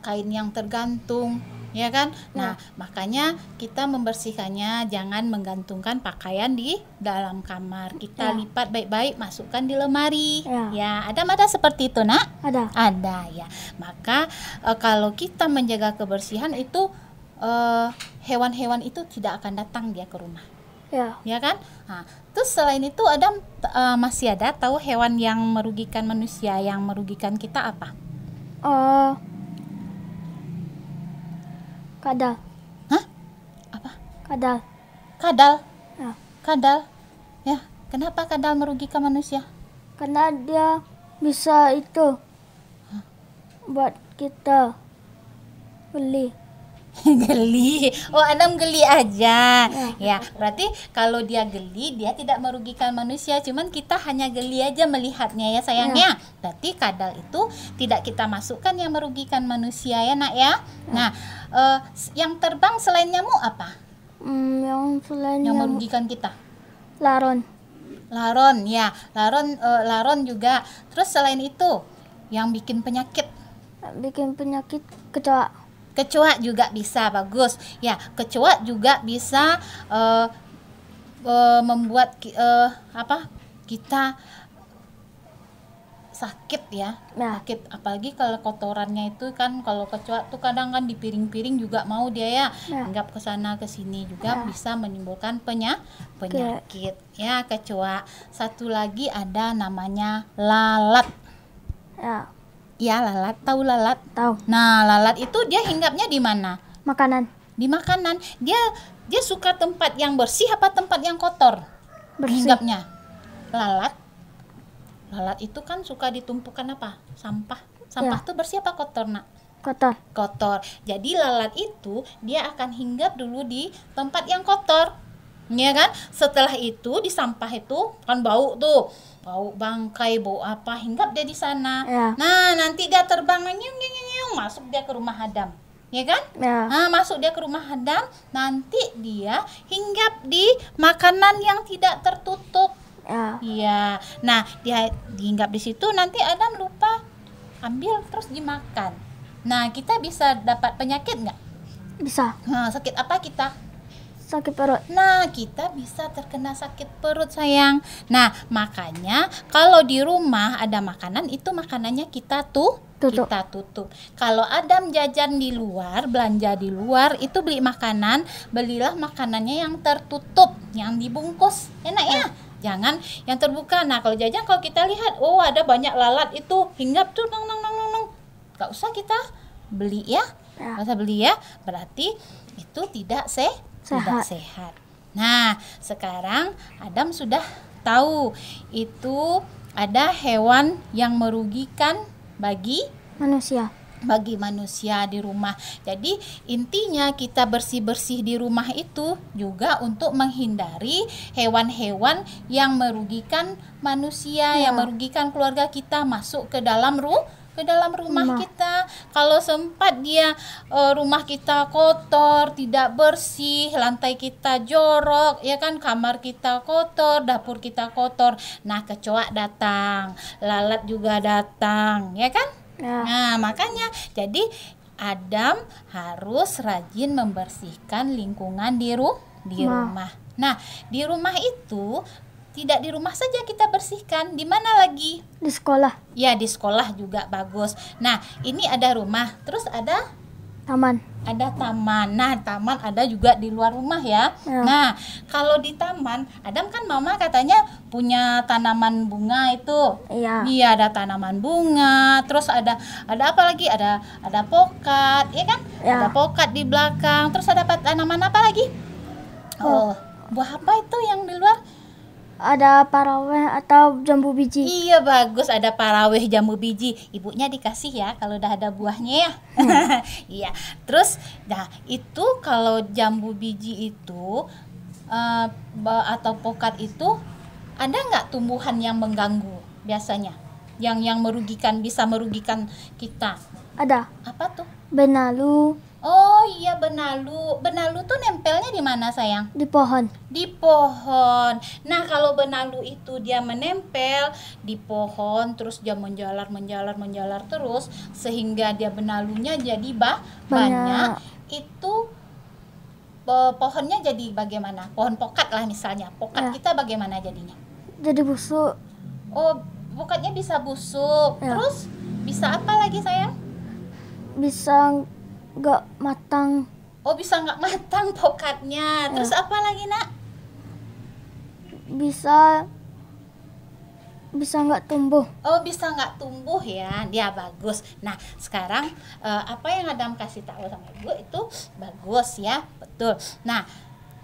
kain yang tergantung ya kan? Nah, nah, makanya kita membersihkannya jangan menggantungkan pakaian di dalam kamar. Kita ya. lipat baik-baik, masukkan di lemari. Ya, ya ada ada seperti itu, Nak? Ada. Ada ya. Maka e, kalau kita menjaga kebersihan itu e, hewan-hewan itu tidak akan datang dia ke rumah. Ya. Ya kan? Nah, terus selain itu ada e, masih ada tahu hewan yang merugikan manusia, yang merugikan kita apa? Uh Kadal. Hah? Apa? Kadal. Kadal. Ya. Kadal. Ya, kenapa kadal merugikan manusia? Karena dia bisa itu Hah? buat kita beli. *laughs* geli. Oh, enam geli aja. Iya. Ya, berarti kalau dia geli, dia tidak merugikan manusia, cuman kita hanya geli aja melihatnya ya sayangnya. Ya. Berarti kadal itu tidak kita masukkan yang merugikan manusia ya, Nak ya. Iya. Nah, eh, yang terbang selain nyamuk apa? Hmm, yang selain yang merugikan kita. Laron. Laron ya, laron eh, laron juga. Terus selain itu yang bikin penyakit. Bikin penyakit kecoa Kecoa juga bisa bagus. Ya, kecoa juga bisa uh, uh, membuat uh, apa? Kita sakit ya nah. sakit apalagi kalau kotorannya itu kan kalau kecoa tuh kadang kan di piring-piring juga mau dia ya nah. kesana ke sana ke sini juga nah. bisa menimbulkan penya penyakit Ke. ya kecoa satu lagi ada namanya lalat nah. Ya lalat, tahu lalat? Tahu. Nah, lalat itu dia hinggapnya di mana? Makanan. Di makanan. Dia dia suka tempat yang bersih apa tempat yang kotor? Bersih. Hinggapnya. Lalat. Lalat itu kan suka ditumpukan apa? Sampah. Sampah ya. tuh bersih apa kotor, Nak? Kotor. Kotor. Jadi lalat itu dia akan hinggap dulu di tempat yang kotor. Iya kan? Setelah itu di sampah itu kan bau tuh bau bangkai, bau apa, hinggap dia di sana. Ya. Nah, nanti dia terbang nyung, nyung, nyung, masuk dia ke rumah Adam. Ya kan? Ya. Nah, masuk dia ke rumah Adam, nanti dia hinggap di makanan yang tidak tertutup. Ya. Iya. Ya. Nah, dia hinggap di situ nanti Adam lupa ambil terus dimakan. Nah, kita bisa dapat penyakit nggak? Bisa. Nah, sakit apa kita? sakit perut. Nah, kita bisa terkena sakit perut, sayang. Nah, makanya kalau di rumah ada makanan itu makanannya kita tuh tutup. kita tutup. Kalau Adam jajan di luar, belanja di luar, itu beli makanan, belilah makanannya yang tertutup, yang dibungkus. Enak ya? Jangan yang terbuka. Nah, kalau jajan kalau kita lihat, oh ada banyak lalat itu hinggap tuh nong nong nong nong. nong. Gak usah kita beli ya. ya. Gak usah beli ya. Berarti itu tidak sehat sehat. tidak sehat. Nah, sekarang Adam sudah tahu itu ada hewan yang merugikan bagi manusia bagi manusia di rumah. Jadi intinya kita bersih-bersih di rumah itu juga untuk menghindari hewan-hewan yang merugikan manusia, ya. yang merugikan keluarga kita masuk ke dalam ru ke dalam rumah, Ma. kita. Kalau sempat dia uh, rumah kita kotor, tidak bersih, lantai kita jorok, ya kan kamar kita kotor, dapur kita kotor. Nah, kecoa datang, lalat juga datang, ya kan? Ya. Nah, makanya jadi Adam harus rajin membersihkan lingkungan di, ru di rumah. Nah, di rumah itu tidak di rumah saja kita bersihkan. Di mana lagi? Di sekolah. Ya, di sekolah juga bagus. Nah, ini ada rumah, terus ada taman. Ada taman. Nah, taman ada juga di luar rumah ya. ya. Nah, kalau di taman, Adam kan mama katanya punya tanaman bunga itu. Iya. Iya, ada tanaman bunga, terus ada ada apa lagi? Ada ada pokat, ya kan? Ya. Ada pokat di belakang. Terus ada tanaman apa lagi? Oh, oh buah apa itu yang di luar? ada paraweh atau jambu biji. Iya bagus ada paraweh jambu biji. Ibunya dikasih ya kalau udah ada buahnya ya. Hmm. *laughs* iya. Terus nah itu kalau jambu biji itu uh, atau pokat itu ada nggak tumbuhan yang mengganggu biasanya? Yang yang merugikan bisa merugikan kita. Ada. Apa tuh? Benalu, Oh iya benalu. Benalu tuh nempelnya di mana sayang? Di pohon. Di pohon. Nah kalau benalu itu dia menempel di pohon terus dia menjalar menjalar menjalar terus sehingga dia benalunya jadi bah banyak. Itu eh, pohonnya jadi bagaimana? Pohon pokat lah misalnya. Pokat ya. kita bagaimana jadinya? Jadi busuk. Oh pokoknya bisa busuk. Ya. Terus bisa apa lagi sayang? Bisa nggak matang oh bisa nggak matang pokatnya iya. terus ya. apa lagi nak bisa bisa nggak tumbuh oh bisa nggak tumbuh ya dia bagus nah sekarang eh, apa yang Adam kasih tahu sama ibu itu bagus ya betul nah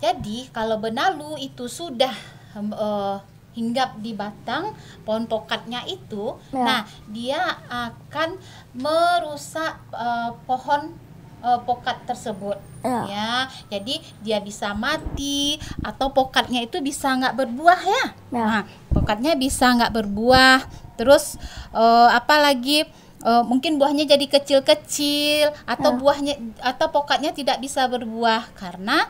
jadi kalau benalu itu sudah eh, hinggap di batang pohon pokatnya itu ya. nah dia akan merusak eh, pohon uh, pokat tersebut yeah. ya jadi dia bisa mati atau pokatnya itu bisa nggak berbuah ya yeah. nah pokatnya bisa nggak berbuah terus uh, eh, apalagi uh, eh, mungkin buahnya jadi kecil-kecil atau yeah. buahnya atau pokatnya tidak bisa berbuah karena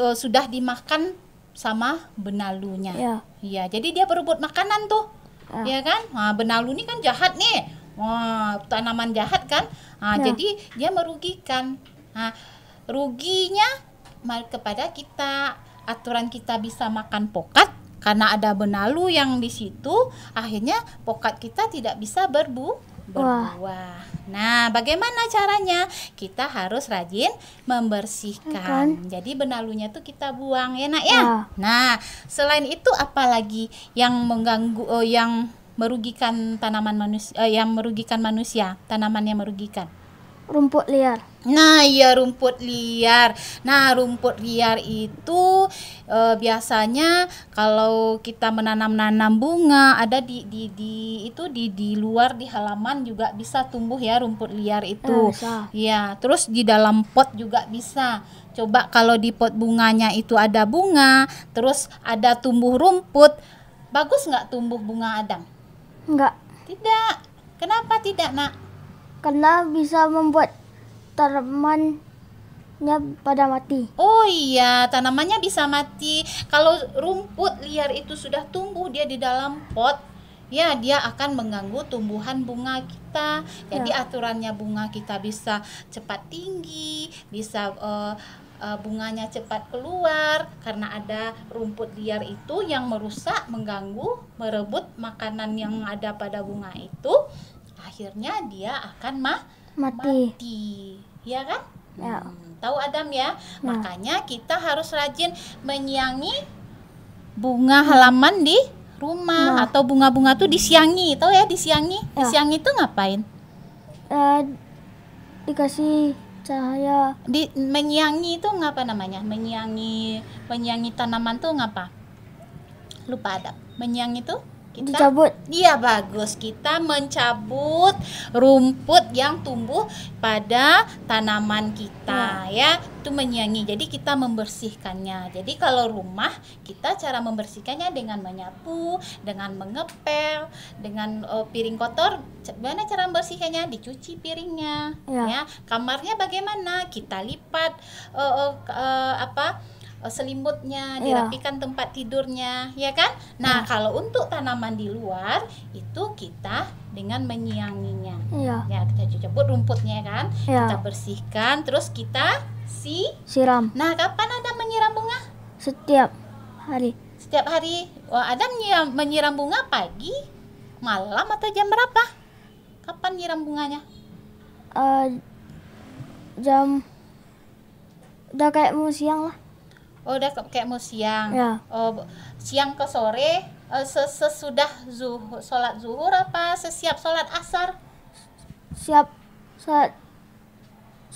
uh, sudah dimakan sama benalunya ya iya, jadi dia berebut makanan tuh ya. ya kan nah benalu ini kan jahat nih Wah, itu tanaman jahat kan? Nah, ya. Jadi dia merugikan. Nah, ruginya kepada kita. Aturan kita bisa makan pokat karena ada benalu yang di situ, akhirnya pokat kita tidak bisa berbu berbuah. Wah. Nah, bagaimana caranya? Kita harus rajin membersihkan. Ya kan? Jadi benalunya tuh kita buang ya, Nak ya. ya. Nah, selain itu apalagi yang mengganggu oh, yang merugikan tanaman manusia eh, yang merugikan manusia, tanaman yang merugikan? Rumput liar. Nah, iya rumput liar. Nah, rumput liar itu e, biasanya kalau kita menanam-nanam bunga ada di di di itu di di luar di halaman juga bisa tumbuh ya rumput liar itu. ya terus di dalam pot juga bisa coba kalau di pot bunganya itu ada bunga, terus ada tumbuh rumput, bagus nggak tumbuh bunga Adam? Enggak. Tidak. Kenapa tidak, Nak? Karena bisa membuat tanaman tanamannya pada mati. Oh iya, tanamannya bisa mati. Kalau rumput liar itu sudah tumbuh dia di dalam pot, ya dia akan mengganggu tumbuhan bunga kita. Jadi ya. aturannya bunga kita bisa cepat tinggi, bisa uh, Eh, bunganya cepat keluar karena ada rumput liar itu yang merusak, mengganggu, merebut makanan yang ada pada bunga itu. Akhirnya dia akan ma mati. mati. Ya kan? Ya. Hmm, tahu Adam ya? ya. Makanya kita harus rajin menyiangi bunga halaman di rumah ya. atau bunga-bunga tuh disiangi, tahu ya disiangi? Ya. Disiangi itu ngapain? Uh, dikasih cahaya di menyiangi itu ngapa namanya menyiangi menyiangi tanaman tuh ngapa lupa ada menyiangi itu kita dicabut. Iya bagus. Kita mencabut rumput yang tumbuh pada tanaman kita hmm. ya. Itu menyanyi. Jadi kita membersihkannya. Jadi kalau rumah kita cara membersihkannya dengan menyapu, dengan mengepel, dengan uh, piring kotor. Bagaimana cara membersihkannya? Dicuci piringnya ya. ya. Kamarnya bagaimana? Kita lipat uh, uh, uh, apa? Eh, selimutnya, iya. dirapikan yeah. tempat tidurnya, ya kan? Nah, yeah. kalau untuk tanaman di luar itu kita dengan menyianginya. Yeah. Ya, kita cabut rumputnya kan, yeah. kita bersihkan, terus kita si siram. Nah, kapan ada menyiram bunga? Setiap hari. Setiap hari. Wah, ada menyiram, menyiram bunga pagi, malam atau jam berapa? Kapan nyiram bunganya? Uh, jam udah kayak mau siang lah Oh, udah kayak mau siang. Ya. Oh, siang ke sore uh, sesudah zuhur, sholat zuhur apa sesiap sholat asar? Siap sholat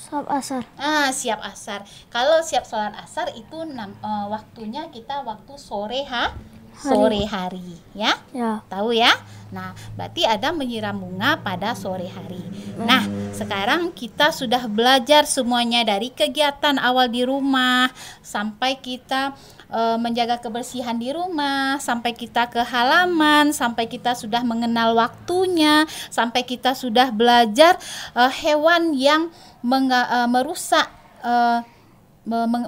siap asar. Ah, siap asar. Kalau siap sholat asar itu uh, waktunya kita waktu sore ha? sore hari, ya? ya. Tahu ya? Nah, berarti ada menyiram bunga pada sore hari. Nah, hmm. sekarang kita sudah belajar semuanya dari kegiatan awal di rumah sampai kita e, menjaga kebersihan di rumah, sampai kita ke halaman, sampai kita sudah mengenal waktunya, sampai kita sudah belajar e, hewan yang menga, e, merusak e,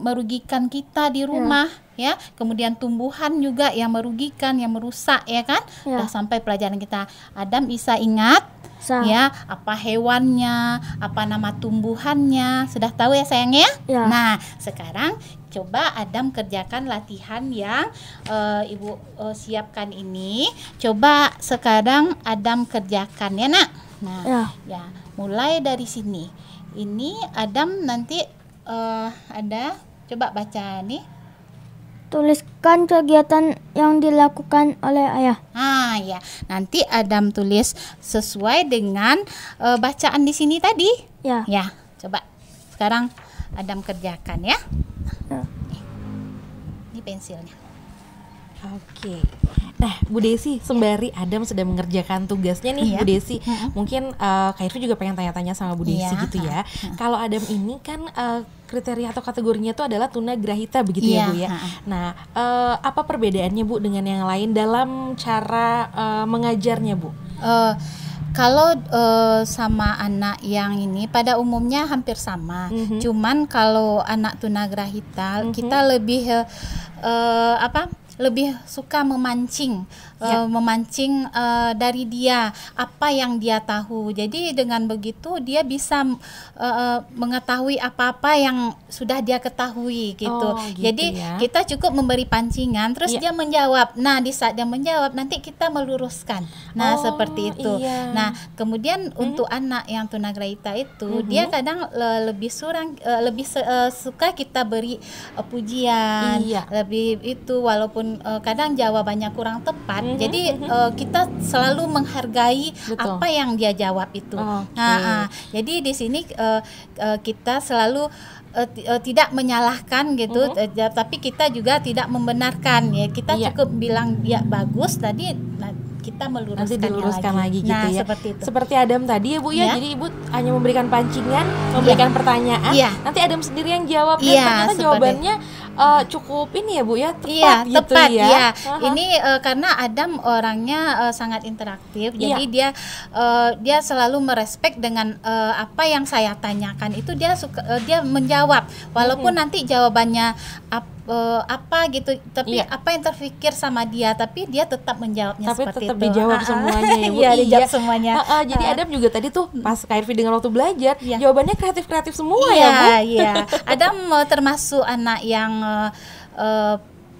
merugikan kita di ya. rumah. Ya ya kemudian tumbuhan juga yang merugikan yang merusak ya kan ya. Nah, sampai pelajaran kita Adam bisa ingat Sa. ya apa hewannya apa nama tumbuhannya sudah tahu ya sayang ya, ya. nah sekarang coba Adam kerjakan latihan yang uh, ibu uh, siapkan ini coba sekarang Adam kerjakan ya nak nah ya, ya mulai dari sini ini Adam nanti uh, ada coba baca nih tuliskan kegiatan yang dilakukan oleh ayah. Ah ya, nanti Adam tulis sesuai dengan e, bacaan di sini tadi. Ya. Ya, coba sekarang Adam kerjakan ya. ya. Ini pensilnya. Oke. Nah, Bu Desi, sembari Adam sudah mengerjakan tugasnya nih, iya. Bu Desi, mungkin uh, Kak Irfi juga pengen tanya-tanya sama Bu Desi iya. gitu ya. Kalau Adam ini kan uh, kriteria atau kategorinya itu adalah tuna grahita begitu yeah. ya iya, Bu ya. Nah, uh, apa perbedaannya Bu dengan yang lain dalam cara uh, mengajarnya Bu? Uh, kalau uh, sama anak yang ini pada umumnya hampir sama. Mm -hmm. Cuman kalau anak tuna mm -hmm. kita lebih uh, apa? lebih suka memancing ya. Eh, memancing uh, dari dia apa yang dia tahu. Jadi dengan begitu dia bisa uh, mengetahui apa-apa yang sudah dia ketahui gitu. Oh, gitu Jadi ya. kita cukup memberi pancingan terus ya. dia menjawab. Nah, di saat dia menjawab nanti kita meluruskan. Nah, oh, seperti itu. Iya. Nah, kemudian hmm. untuk anak yang tunagrahita itu hmm. dia kadang le lebih surang uh, lebih uh, suka kita beri uh, pujian, iya. lebih itu walaupun uh, kadang jawabannya kurang tepat Mm-hmm. Jadi uh, kita selalu menghargai Betul. apa yang dia jawab itu. Oh, okay. nah, uh, jadi di sini uh, uh, kita selalu tidak menyalahkan gitu, uh mm-hmm. -huh. tapi kita juga tidak membenarkan ya. Kita iya. cukup bilang dia ya, bagus tadi. Nah, kita meluruskan nanti diluruskan lagi, lagi gitu nah, ya. Seperti itu. Seperti Adam tadi ya Bu ya. ya. Jadi Ibu hanya memberikan pancingan, iya. memberikan ya. pertanyaan. Ya. Nanti Adam sendiri yang jawab dan iya, ternyata jawabannya uh, cukup ini ya bu ya tepat iya, gitu tepat, ya. Iya. Uh-huh. Ini uh, karena Adam orangnya uh, sangat interaktif, iya. jadi dia uh, dia selalu merespek dengan uh, apa yang saya tanyakan itu dia suka uh, dia menjawab walaupun mm-hmm. nanti jawabannya apa uh, apa gitu tapi iya. apa yang terpikir sama dia tapi dia tetap menjawabnya tapi seperti tetap itu. dijawab ah, ah. semuanya ya *laughs* iya, iya, dijawab semuanya. Ah, ah, jadi ah. Adam juga tadi tuh hmm. pas kairvi dengan waktu belajar iya. jawabannya kreatif-kreatif semua ya, iya, ya Bu. Iya, iya. Adam eh, termasuk anak yang uh, uh,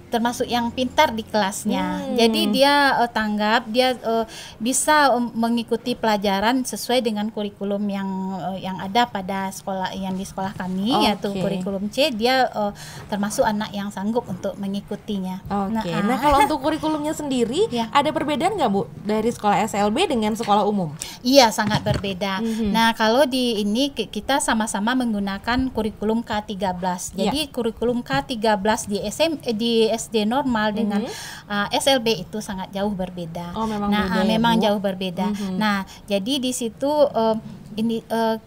termasuk yang pintar di kelasnya. Hmm. Jadi dia uh, tanggap, dia uh, bisa um, mengikuti pelajaran sesuai dengan kurikulum yang uh, yang ada pada sekolah yang di sekolah kami okay. yaitu kurikulum C. Dia uh, termasuk anak yang sanggup untuk mengikutinya. Oke. Okay. Nah, nah ah. kalau untuk *laughs* kurikulumnya sendiri ya. ada perbedaan nggak Bu dari sekolah SLB dengan sekolah umum? Iya, sangat berbeda. Mm -hmm. Nah, kalau di ini kita sama-sama menggunakan kurikulum K13. Ya. Jadi ya. kurikulum K13 di SM di SD normal mm-hmm. dengan uh, mhm. ah, SLB itu sangat jauh berbeda. Oh, memang nah, beda, uh, memang jauh berbeda. Mm-hmm. Nah, jadi di situ uh, ini uh,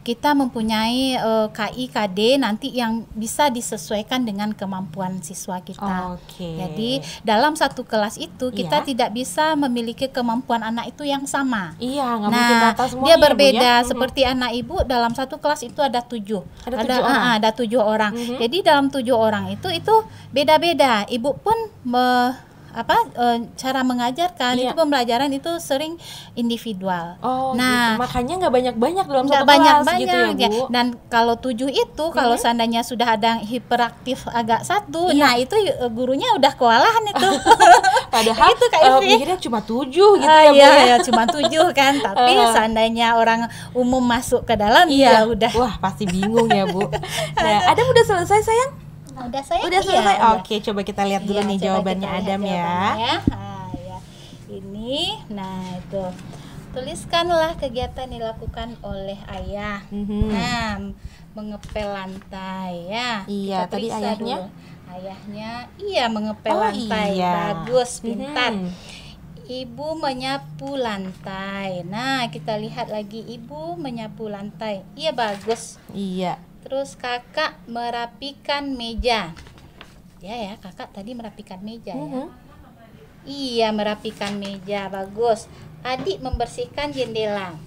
kita mempunyai uh, eh, KI KD nanti yang bisa disesuaikan dengan kemampuan siswa kita. Oh, okay. Jadi dalam satu kelas itu iya. kita yeah. tidak bisa memiliki kemampuan anak itu yang sama. Iya, nggak nah mungkin semua dia ya, berbeda ya? seperti mm-hmm. anak ibu dalam satu kelas itu ada tujuh, ada, ada tujuh ada, orang. Uh, ada tujuh orang. Mm-hmm. Jadi dalam tujuh orang itu itu beda-beda. Ibu pun me apa e, cara mengajarkan iya. itu pembelajaran itu sering individual. Oh, gitu. nah gitu. makanya nggak banyak banyak dalam gak satu banyak kelas banyak, gitu ya, ya, Bu. Dan kalau tujuh itu hmm. kalau seandainya sudah ada hiperaktif agak satu, iya. nah itu eh, gurunya udah kewalahan itu. *laughs* Padahal itu Kak Uh, eh, mikirnya cuma tujuh gitu uh, ya Iya, cuma tujuh kan. *laughs* Tapi uh. seandainya orang umum masuk ke dalam iya. ya udah. Wah pasti bingung ya Bu. *laughs* nah, ada udah selesai sayang? Udah saya. Udah selesai. Ya, Oke, coba kita lihat dulu ya, nih jawabannya Adam ya. Jawabannya. Ya. ya. Ini, nah itu tuliskanlah kegiatan yang dilakukan oleh ayah. Mm-hmm. Nah, mengepel lantai ya. Iya, Kita tadi ayahnya. Dulu. Ayahnya iya mengepel oh, lantai. Iya. Bagus, mhm. pintar. Mm-hmm. Ibu menyapu lantai. Nah, kita lihat lagi ibu menyapu lantai. Iya bagus. Iya. Terus kakak merapikan meja. Ya ya, kakak tadi merapikan meja uh-huh. ya. Mm-hmm. Iya, merapikan meja. Bagus. Adik membersihkan jendela.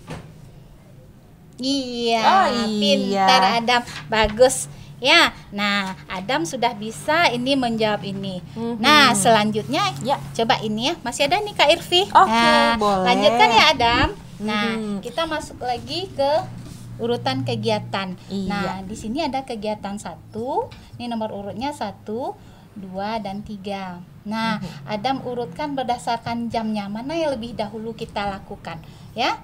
Iya, oh, iya. pintar Adam. Bagus. Ya, nah Adam sudah bisa ini menjawab ini. Mm-hmm. Nah selanjutnya, ya. coba ini ya, masih ada nih Kak Irfi. Oke, nah, boleh. Lanjutkan ya Adam. Nah, mm-hmm. Nah kita masuk lagi ke urutan kegiatan. Iya. Nah, di sini ada kegiatan satu, ini nomor urutnya satu, dua dan tiga. Nah, mhm. Adam urutkan berdasarkan jamnya mana yang lebih dahulu kita lakukan, ya?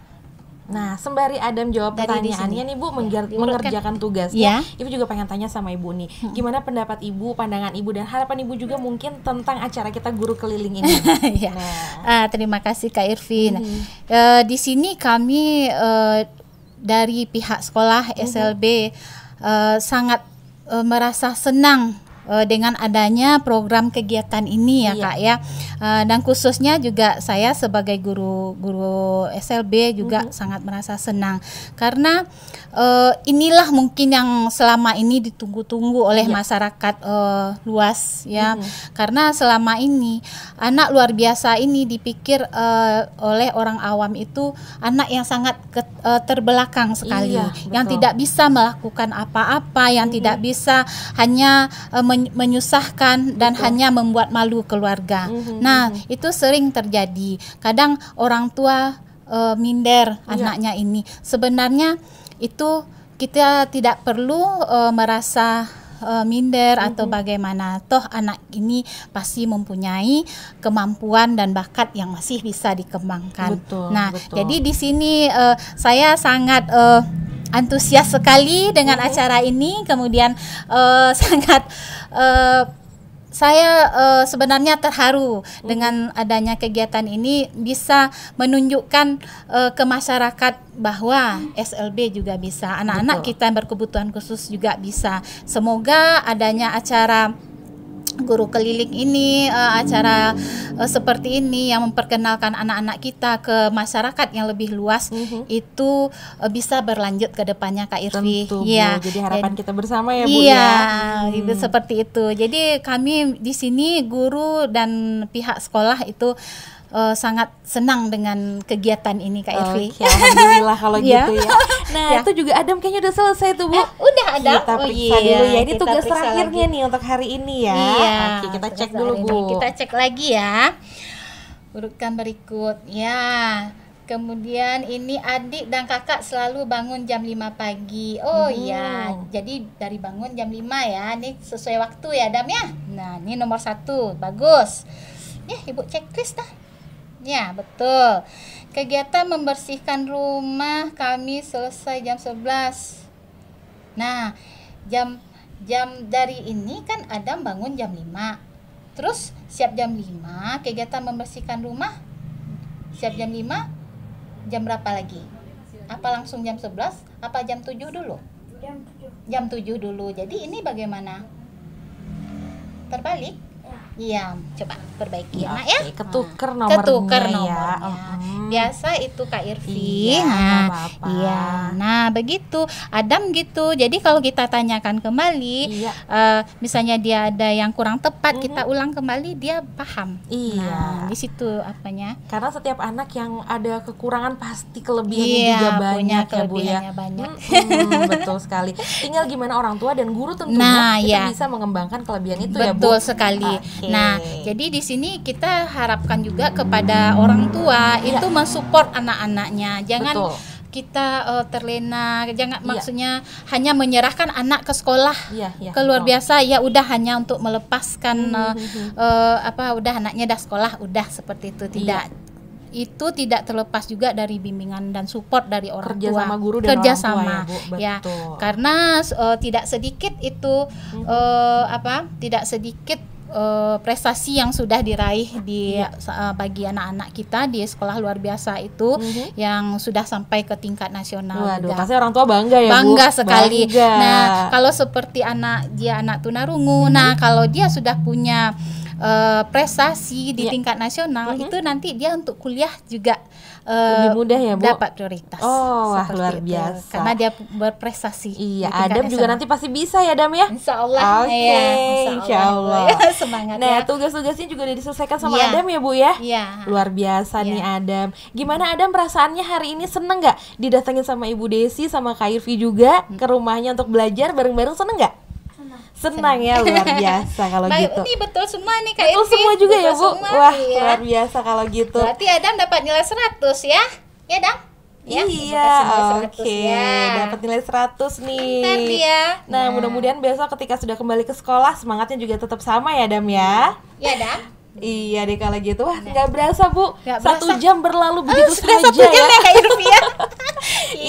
Nah, sembari Adam jawab Dari pertanyaannya nih Bu ya, mengerjakan tugasnya, ya. Ibu juga pengen tanya sama Ibu nih, hmm. gimana pendapat Ibu, pandangan Ibu dan harapan Ibu juga mhm. mungkin tentang acara kita guru keliling ini. *laughs* Ya. nah. ah, terima kasih Kak Irvin. Hmm. Uh, di sini kami uh, dari pihak sekolah mhm. SLB uh, eh, sangat uh, merasa senang uh, dengan adanya program kegiatan ini ya iya. kak ya uh, dan khususnya juga saya sebagai guru guru SLB juga mm -hmm. sangat merasa senang karena uh, inilah mungkin yang selama ini ditunggu-tunggu oleh ya. masyarakat uh, luas ya hmm. karena selama ini anak luar biasa ini dipikir uh, oleh orang awam itu anak yang sangat ke, uh, terbelakang sekali iya, yang tidak bisa melakukan apa-apa yang hmm. tidak bisa hanya uh, men menyusahkan dan betul. hanya membuat malu keluarga. Hmm. Nah, hmm. itu sering terjadi. Kadang orang tua uh, minder iya. anaknya ini. Sebenarnya itu kita tidak perlu uh, merasa uh, minder mm -hmm. atau bagaimana toh anak ini pasti mempunyai kemampuan dan bakat yang masih bisa dikembangkan. Betul, nah, betul. jadi di sini uh, saya sangat uh, antusias sekali dengan mm -hmm. acara ini, kemudian uh, *laughs* sangat uh, saya uh, sebenarnya terharu hmm. dengan adanya kegiatan ini bisa menunjukkan uh, ke masyarakat bahwa SLB juga bisa, anak-anak kita yang berkebutuhan khusus juga bisa. Semoga adanya acara guru keliling ini uh, acara uh, seperti ini yang memperkenalkan anak-anak kita ke masyarakat yang lebih luas uh itu uh, bisa berlanjut ke depannya Kak Irvi. Tentu, ya. Bu. Iya. Jadi harapan Dan, kita bersama ya Bu Iya, ya. itu hmm. seperti itu. Jadi kami di sini guru dan pihak sekolah itu uh, sangat senang dengan kegiatan ini Kak Irvi. Okay, alhamdulillah kalau *laughs* ya. gitu ya. Nah, ya. itu juga Adam kayaknya udah selesai tuh, Bu. Eh, udah iya, ada. Kita oh, periksa oh, iya. dulu ya. Ini kita tugas terakhirnya lagi. nih untuk hari ini ya. Iya. Oke, kita cek dulu, Bu. Kita cek lagi ya. Urutan berikut. Ya. Kemudian ini adik dan kakak selalu bangun jam 5 pagi. Oh hmm. iya, hmm. jadi dari bangun jam 5 ya. Ini sesuai waktu ya, Adam ya. Nah, ini nomor satu. Bagus. Ya, Ibu checklist dah. Ya, betul. Kegiatan membersihkan rumah kami selesai jam 11. Nah, jam jam dari ini kan Adam bangun jam 5. Terus siap jam 5 kegiatan membersihkan rumah siap jam 5 jam berapa lagi? Apa langsung jam 11? Apa jam 7 dulu? Jam 7. Jam 7 dulu. Jadi ini bagaimana? Terbalik? Iya, coba perbaiki ya, nah ya. Ketuker hmm. nomornya Ketuker ya. nomornya. Ya. Hmm. Biasa itu Kak Irvi. Iya, nah, iya. Nah, begitu. Adam gitu. Jadi kalau kita tanyakan kembali, iya. uh, misalnya dia ada yang kurang tepat, -hmm. kita ulang kembali, dia paham. Iya. Nah, di situ apanya? Karena setiap anak yang ada kekurangan pasti kelebihannya iya, juga banyak punya ya, Bu ya. banyak. Hmm, hmm, *laughs* betul sekali. Tinggal gimana orang tua dan guru tentunya nah, kita iya. bisa mengembangkan kelebihan itu betul ya Bu. Betul sekali. Okay. Nah, hmm. jadi di sini kita harapkan juga kepada orang tua ya. itu mensupport anak-anaknya. Jangan Betul kita uh, terlena jangan ya. maksudnya hanya menyerahkan anak ke sekolah Ya, ya. ke luar biasa ya udah hanya untuk melepaskan -hmm. uh, uh, apa udah anaknya dah sekolah udah seperti itu iya. tidak Ya itu tidak terlepas juga dari bimbingan dan support dari orang kerja tua sama guru kerja orang ya, sama ya, ya karena uh, tidak sedikit itu -hmm. uh, apa tidak sedikit uh, prestasi yang sudah diraih di yeah. Iya. uh, bagi anak-anak kita di sekolah luar biasa itu mm -hmm. yang sudah sampai ke tingkat nasional. Waduh, pasti orang tua bangga ya, Bangga Bu? sekali. Bangga. Nah, kalau seperti anak dia anak tunarungu, mm -hmm. nah kalau dia sudah punya uh, prestasi di yeah. tingkat nasional mm -hmm. itu nanti dia untuk kuliah juga Eh, lebih mudah ya bu dapat prioritas oh wah luar itu. biasa karena dia berprestasi iya Adam SMA. juga nanti pasti bisa ya Adam ya Insya Allah iya, oke okay. ya, Insya, Allah, *laughs* semangat nah tugas-tugasnya juga sudah diselesaikan sama ya. Adam ya bu ya Iya. luar biasa ya. nih Adam gimana Adam perasaannya hari ini seneng nggak didatengin sama Ibu Desi sama Kak Irvi juga hmm. ke rumahnya untuk belajar bareng-bareng seneng nggak senang ya luar *laughs* biasa kalau gitu. Ini betul semua nih kayak Betul semua juga betul ya, Bu. Semua, Wah, ya. luar biasa kalau gitu. Berarti Adam dapat nilai 100 ya? Ya, Dam? Ya, iya, oke. Okay. Ya. Dapat nilai 100 ya. nih. ya. Nah, nah. mudah-mudahan besok ketika sudah kembali ke sekolah semangatnya juga tetap sama ya, Dam ya. Iya, Dam. Iya deh kalau gitu wah iya. nggak berasa bu gak berasa. satu jam berlalu eh, begitu oh, saja satu jam ya, ya hidup Irvia ya. *laughs*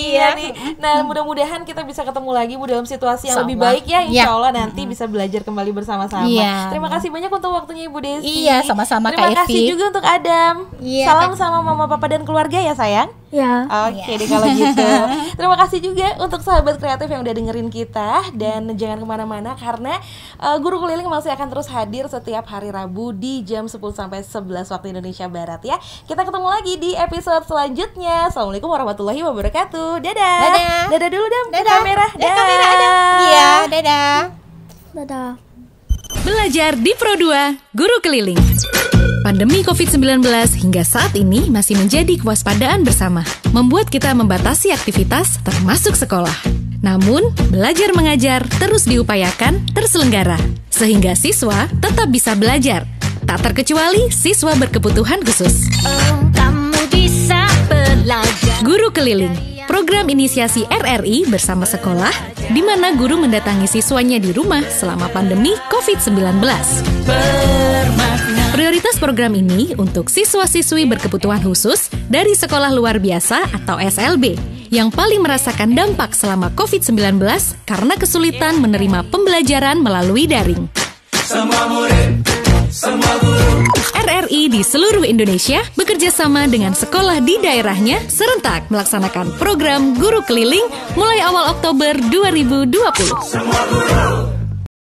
Iya, iya nih. Nah, hmm. mudah-mudahan kita bisa ketemu lagi Bu dalam situasi yang Sama. lebih baik ya iya. Insya Allah nanti hmm. bisa belajar kembali bersama-sama. Yeah. Terima kasih banyak untuk waktunya Ibu Desi. Iya, sama-sama Terima kasih juga untuk Adam. Iya, Salam sama mama papa dan keluarga ya sayang. Ya. Oke okay, ya. deh kalau gitu. *laughs* Terima kasih juga untuk sahabat kreatif yang udah dengerin kita dan hmm. jangan kemana-mana karena uh, guru keliling masih akan terus hadir setiap hari Rabu di jam 10 sampai 11 waktu Indonesia Barat ya. Kita ketemu lagi di episode selanjutnya. Assalamualaikum warahmatullahi wabarakatuh. Dadah. Dadah. Dadah dulu dam. Dadah. Dadah. kamera. Eh, dadah. Iya, dadah kamera ada. Iya. Dadah. Dadah. Belajar di Produa Guru Keliling. Pandemi COVID-19 hingga saat ini masih menjadi kewaspadaan bersama, membuat kita membatasi aktivitas termasuk sekolah. Namun, belajar mengajar terus diupayakan terselenggara, sehingga siswa tetap bisa belajar, tak terkecuali siswa berkebutuhan khusus. Oh, kamu bisa belajar. Guru keliling Program inisiasi RRI bersama sekolah, di mana guru mendatangi siswanya di rumah selama pandemi COVID-19. Prioritas program ini untuk siswa-siswi berkebutuhan khusus dari sekolah luar biasa atau SLB yang paling merasakan dampak selama COVID-19 karena kesulitan menerima pembelajaran melalui daring. Semua murid RRI di seluruh Indonesia bekerja sama dengan sekolah di daerahnya serentak melaksanakan program guru keliling mulai awal Oktober 2020. Semua guru.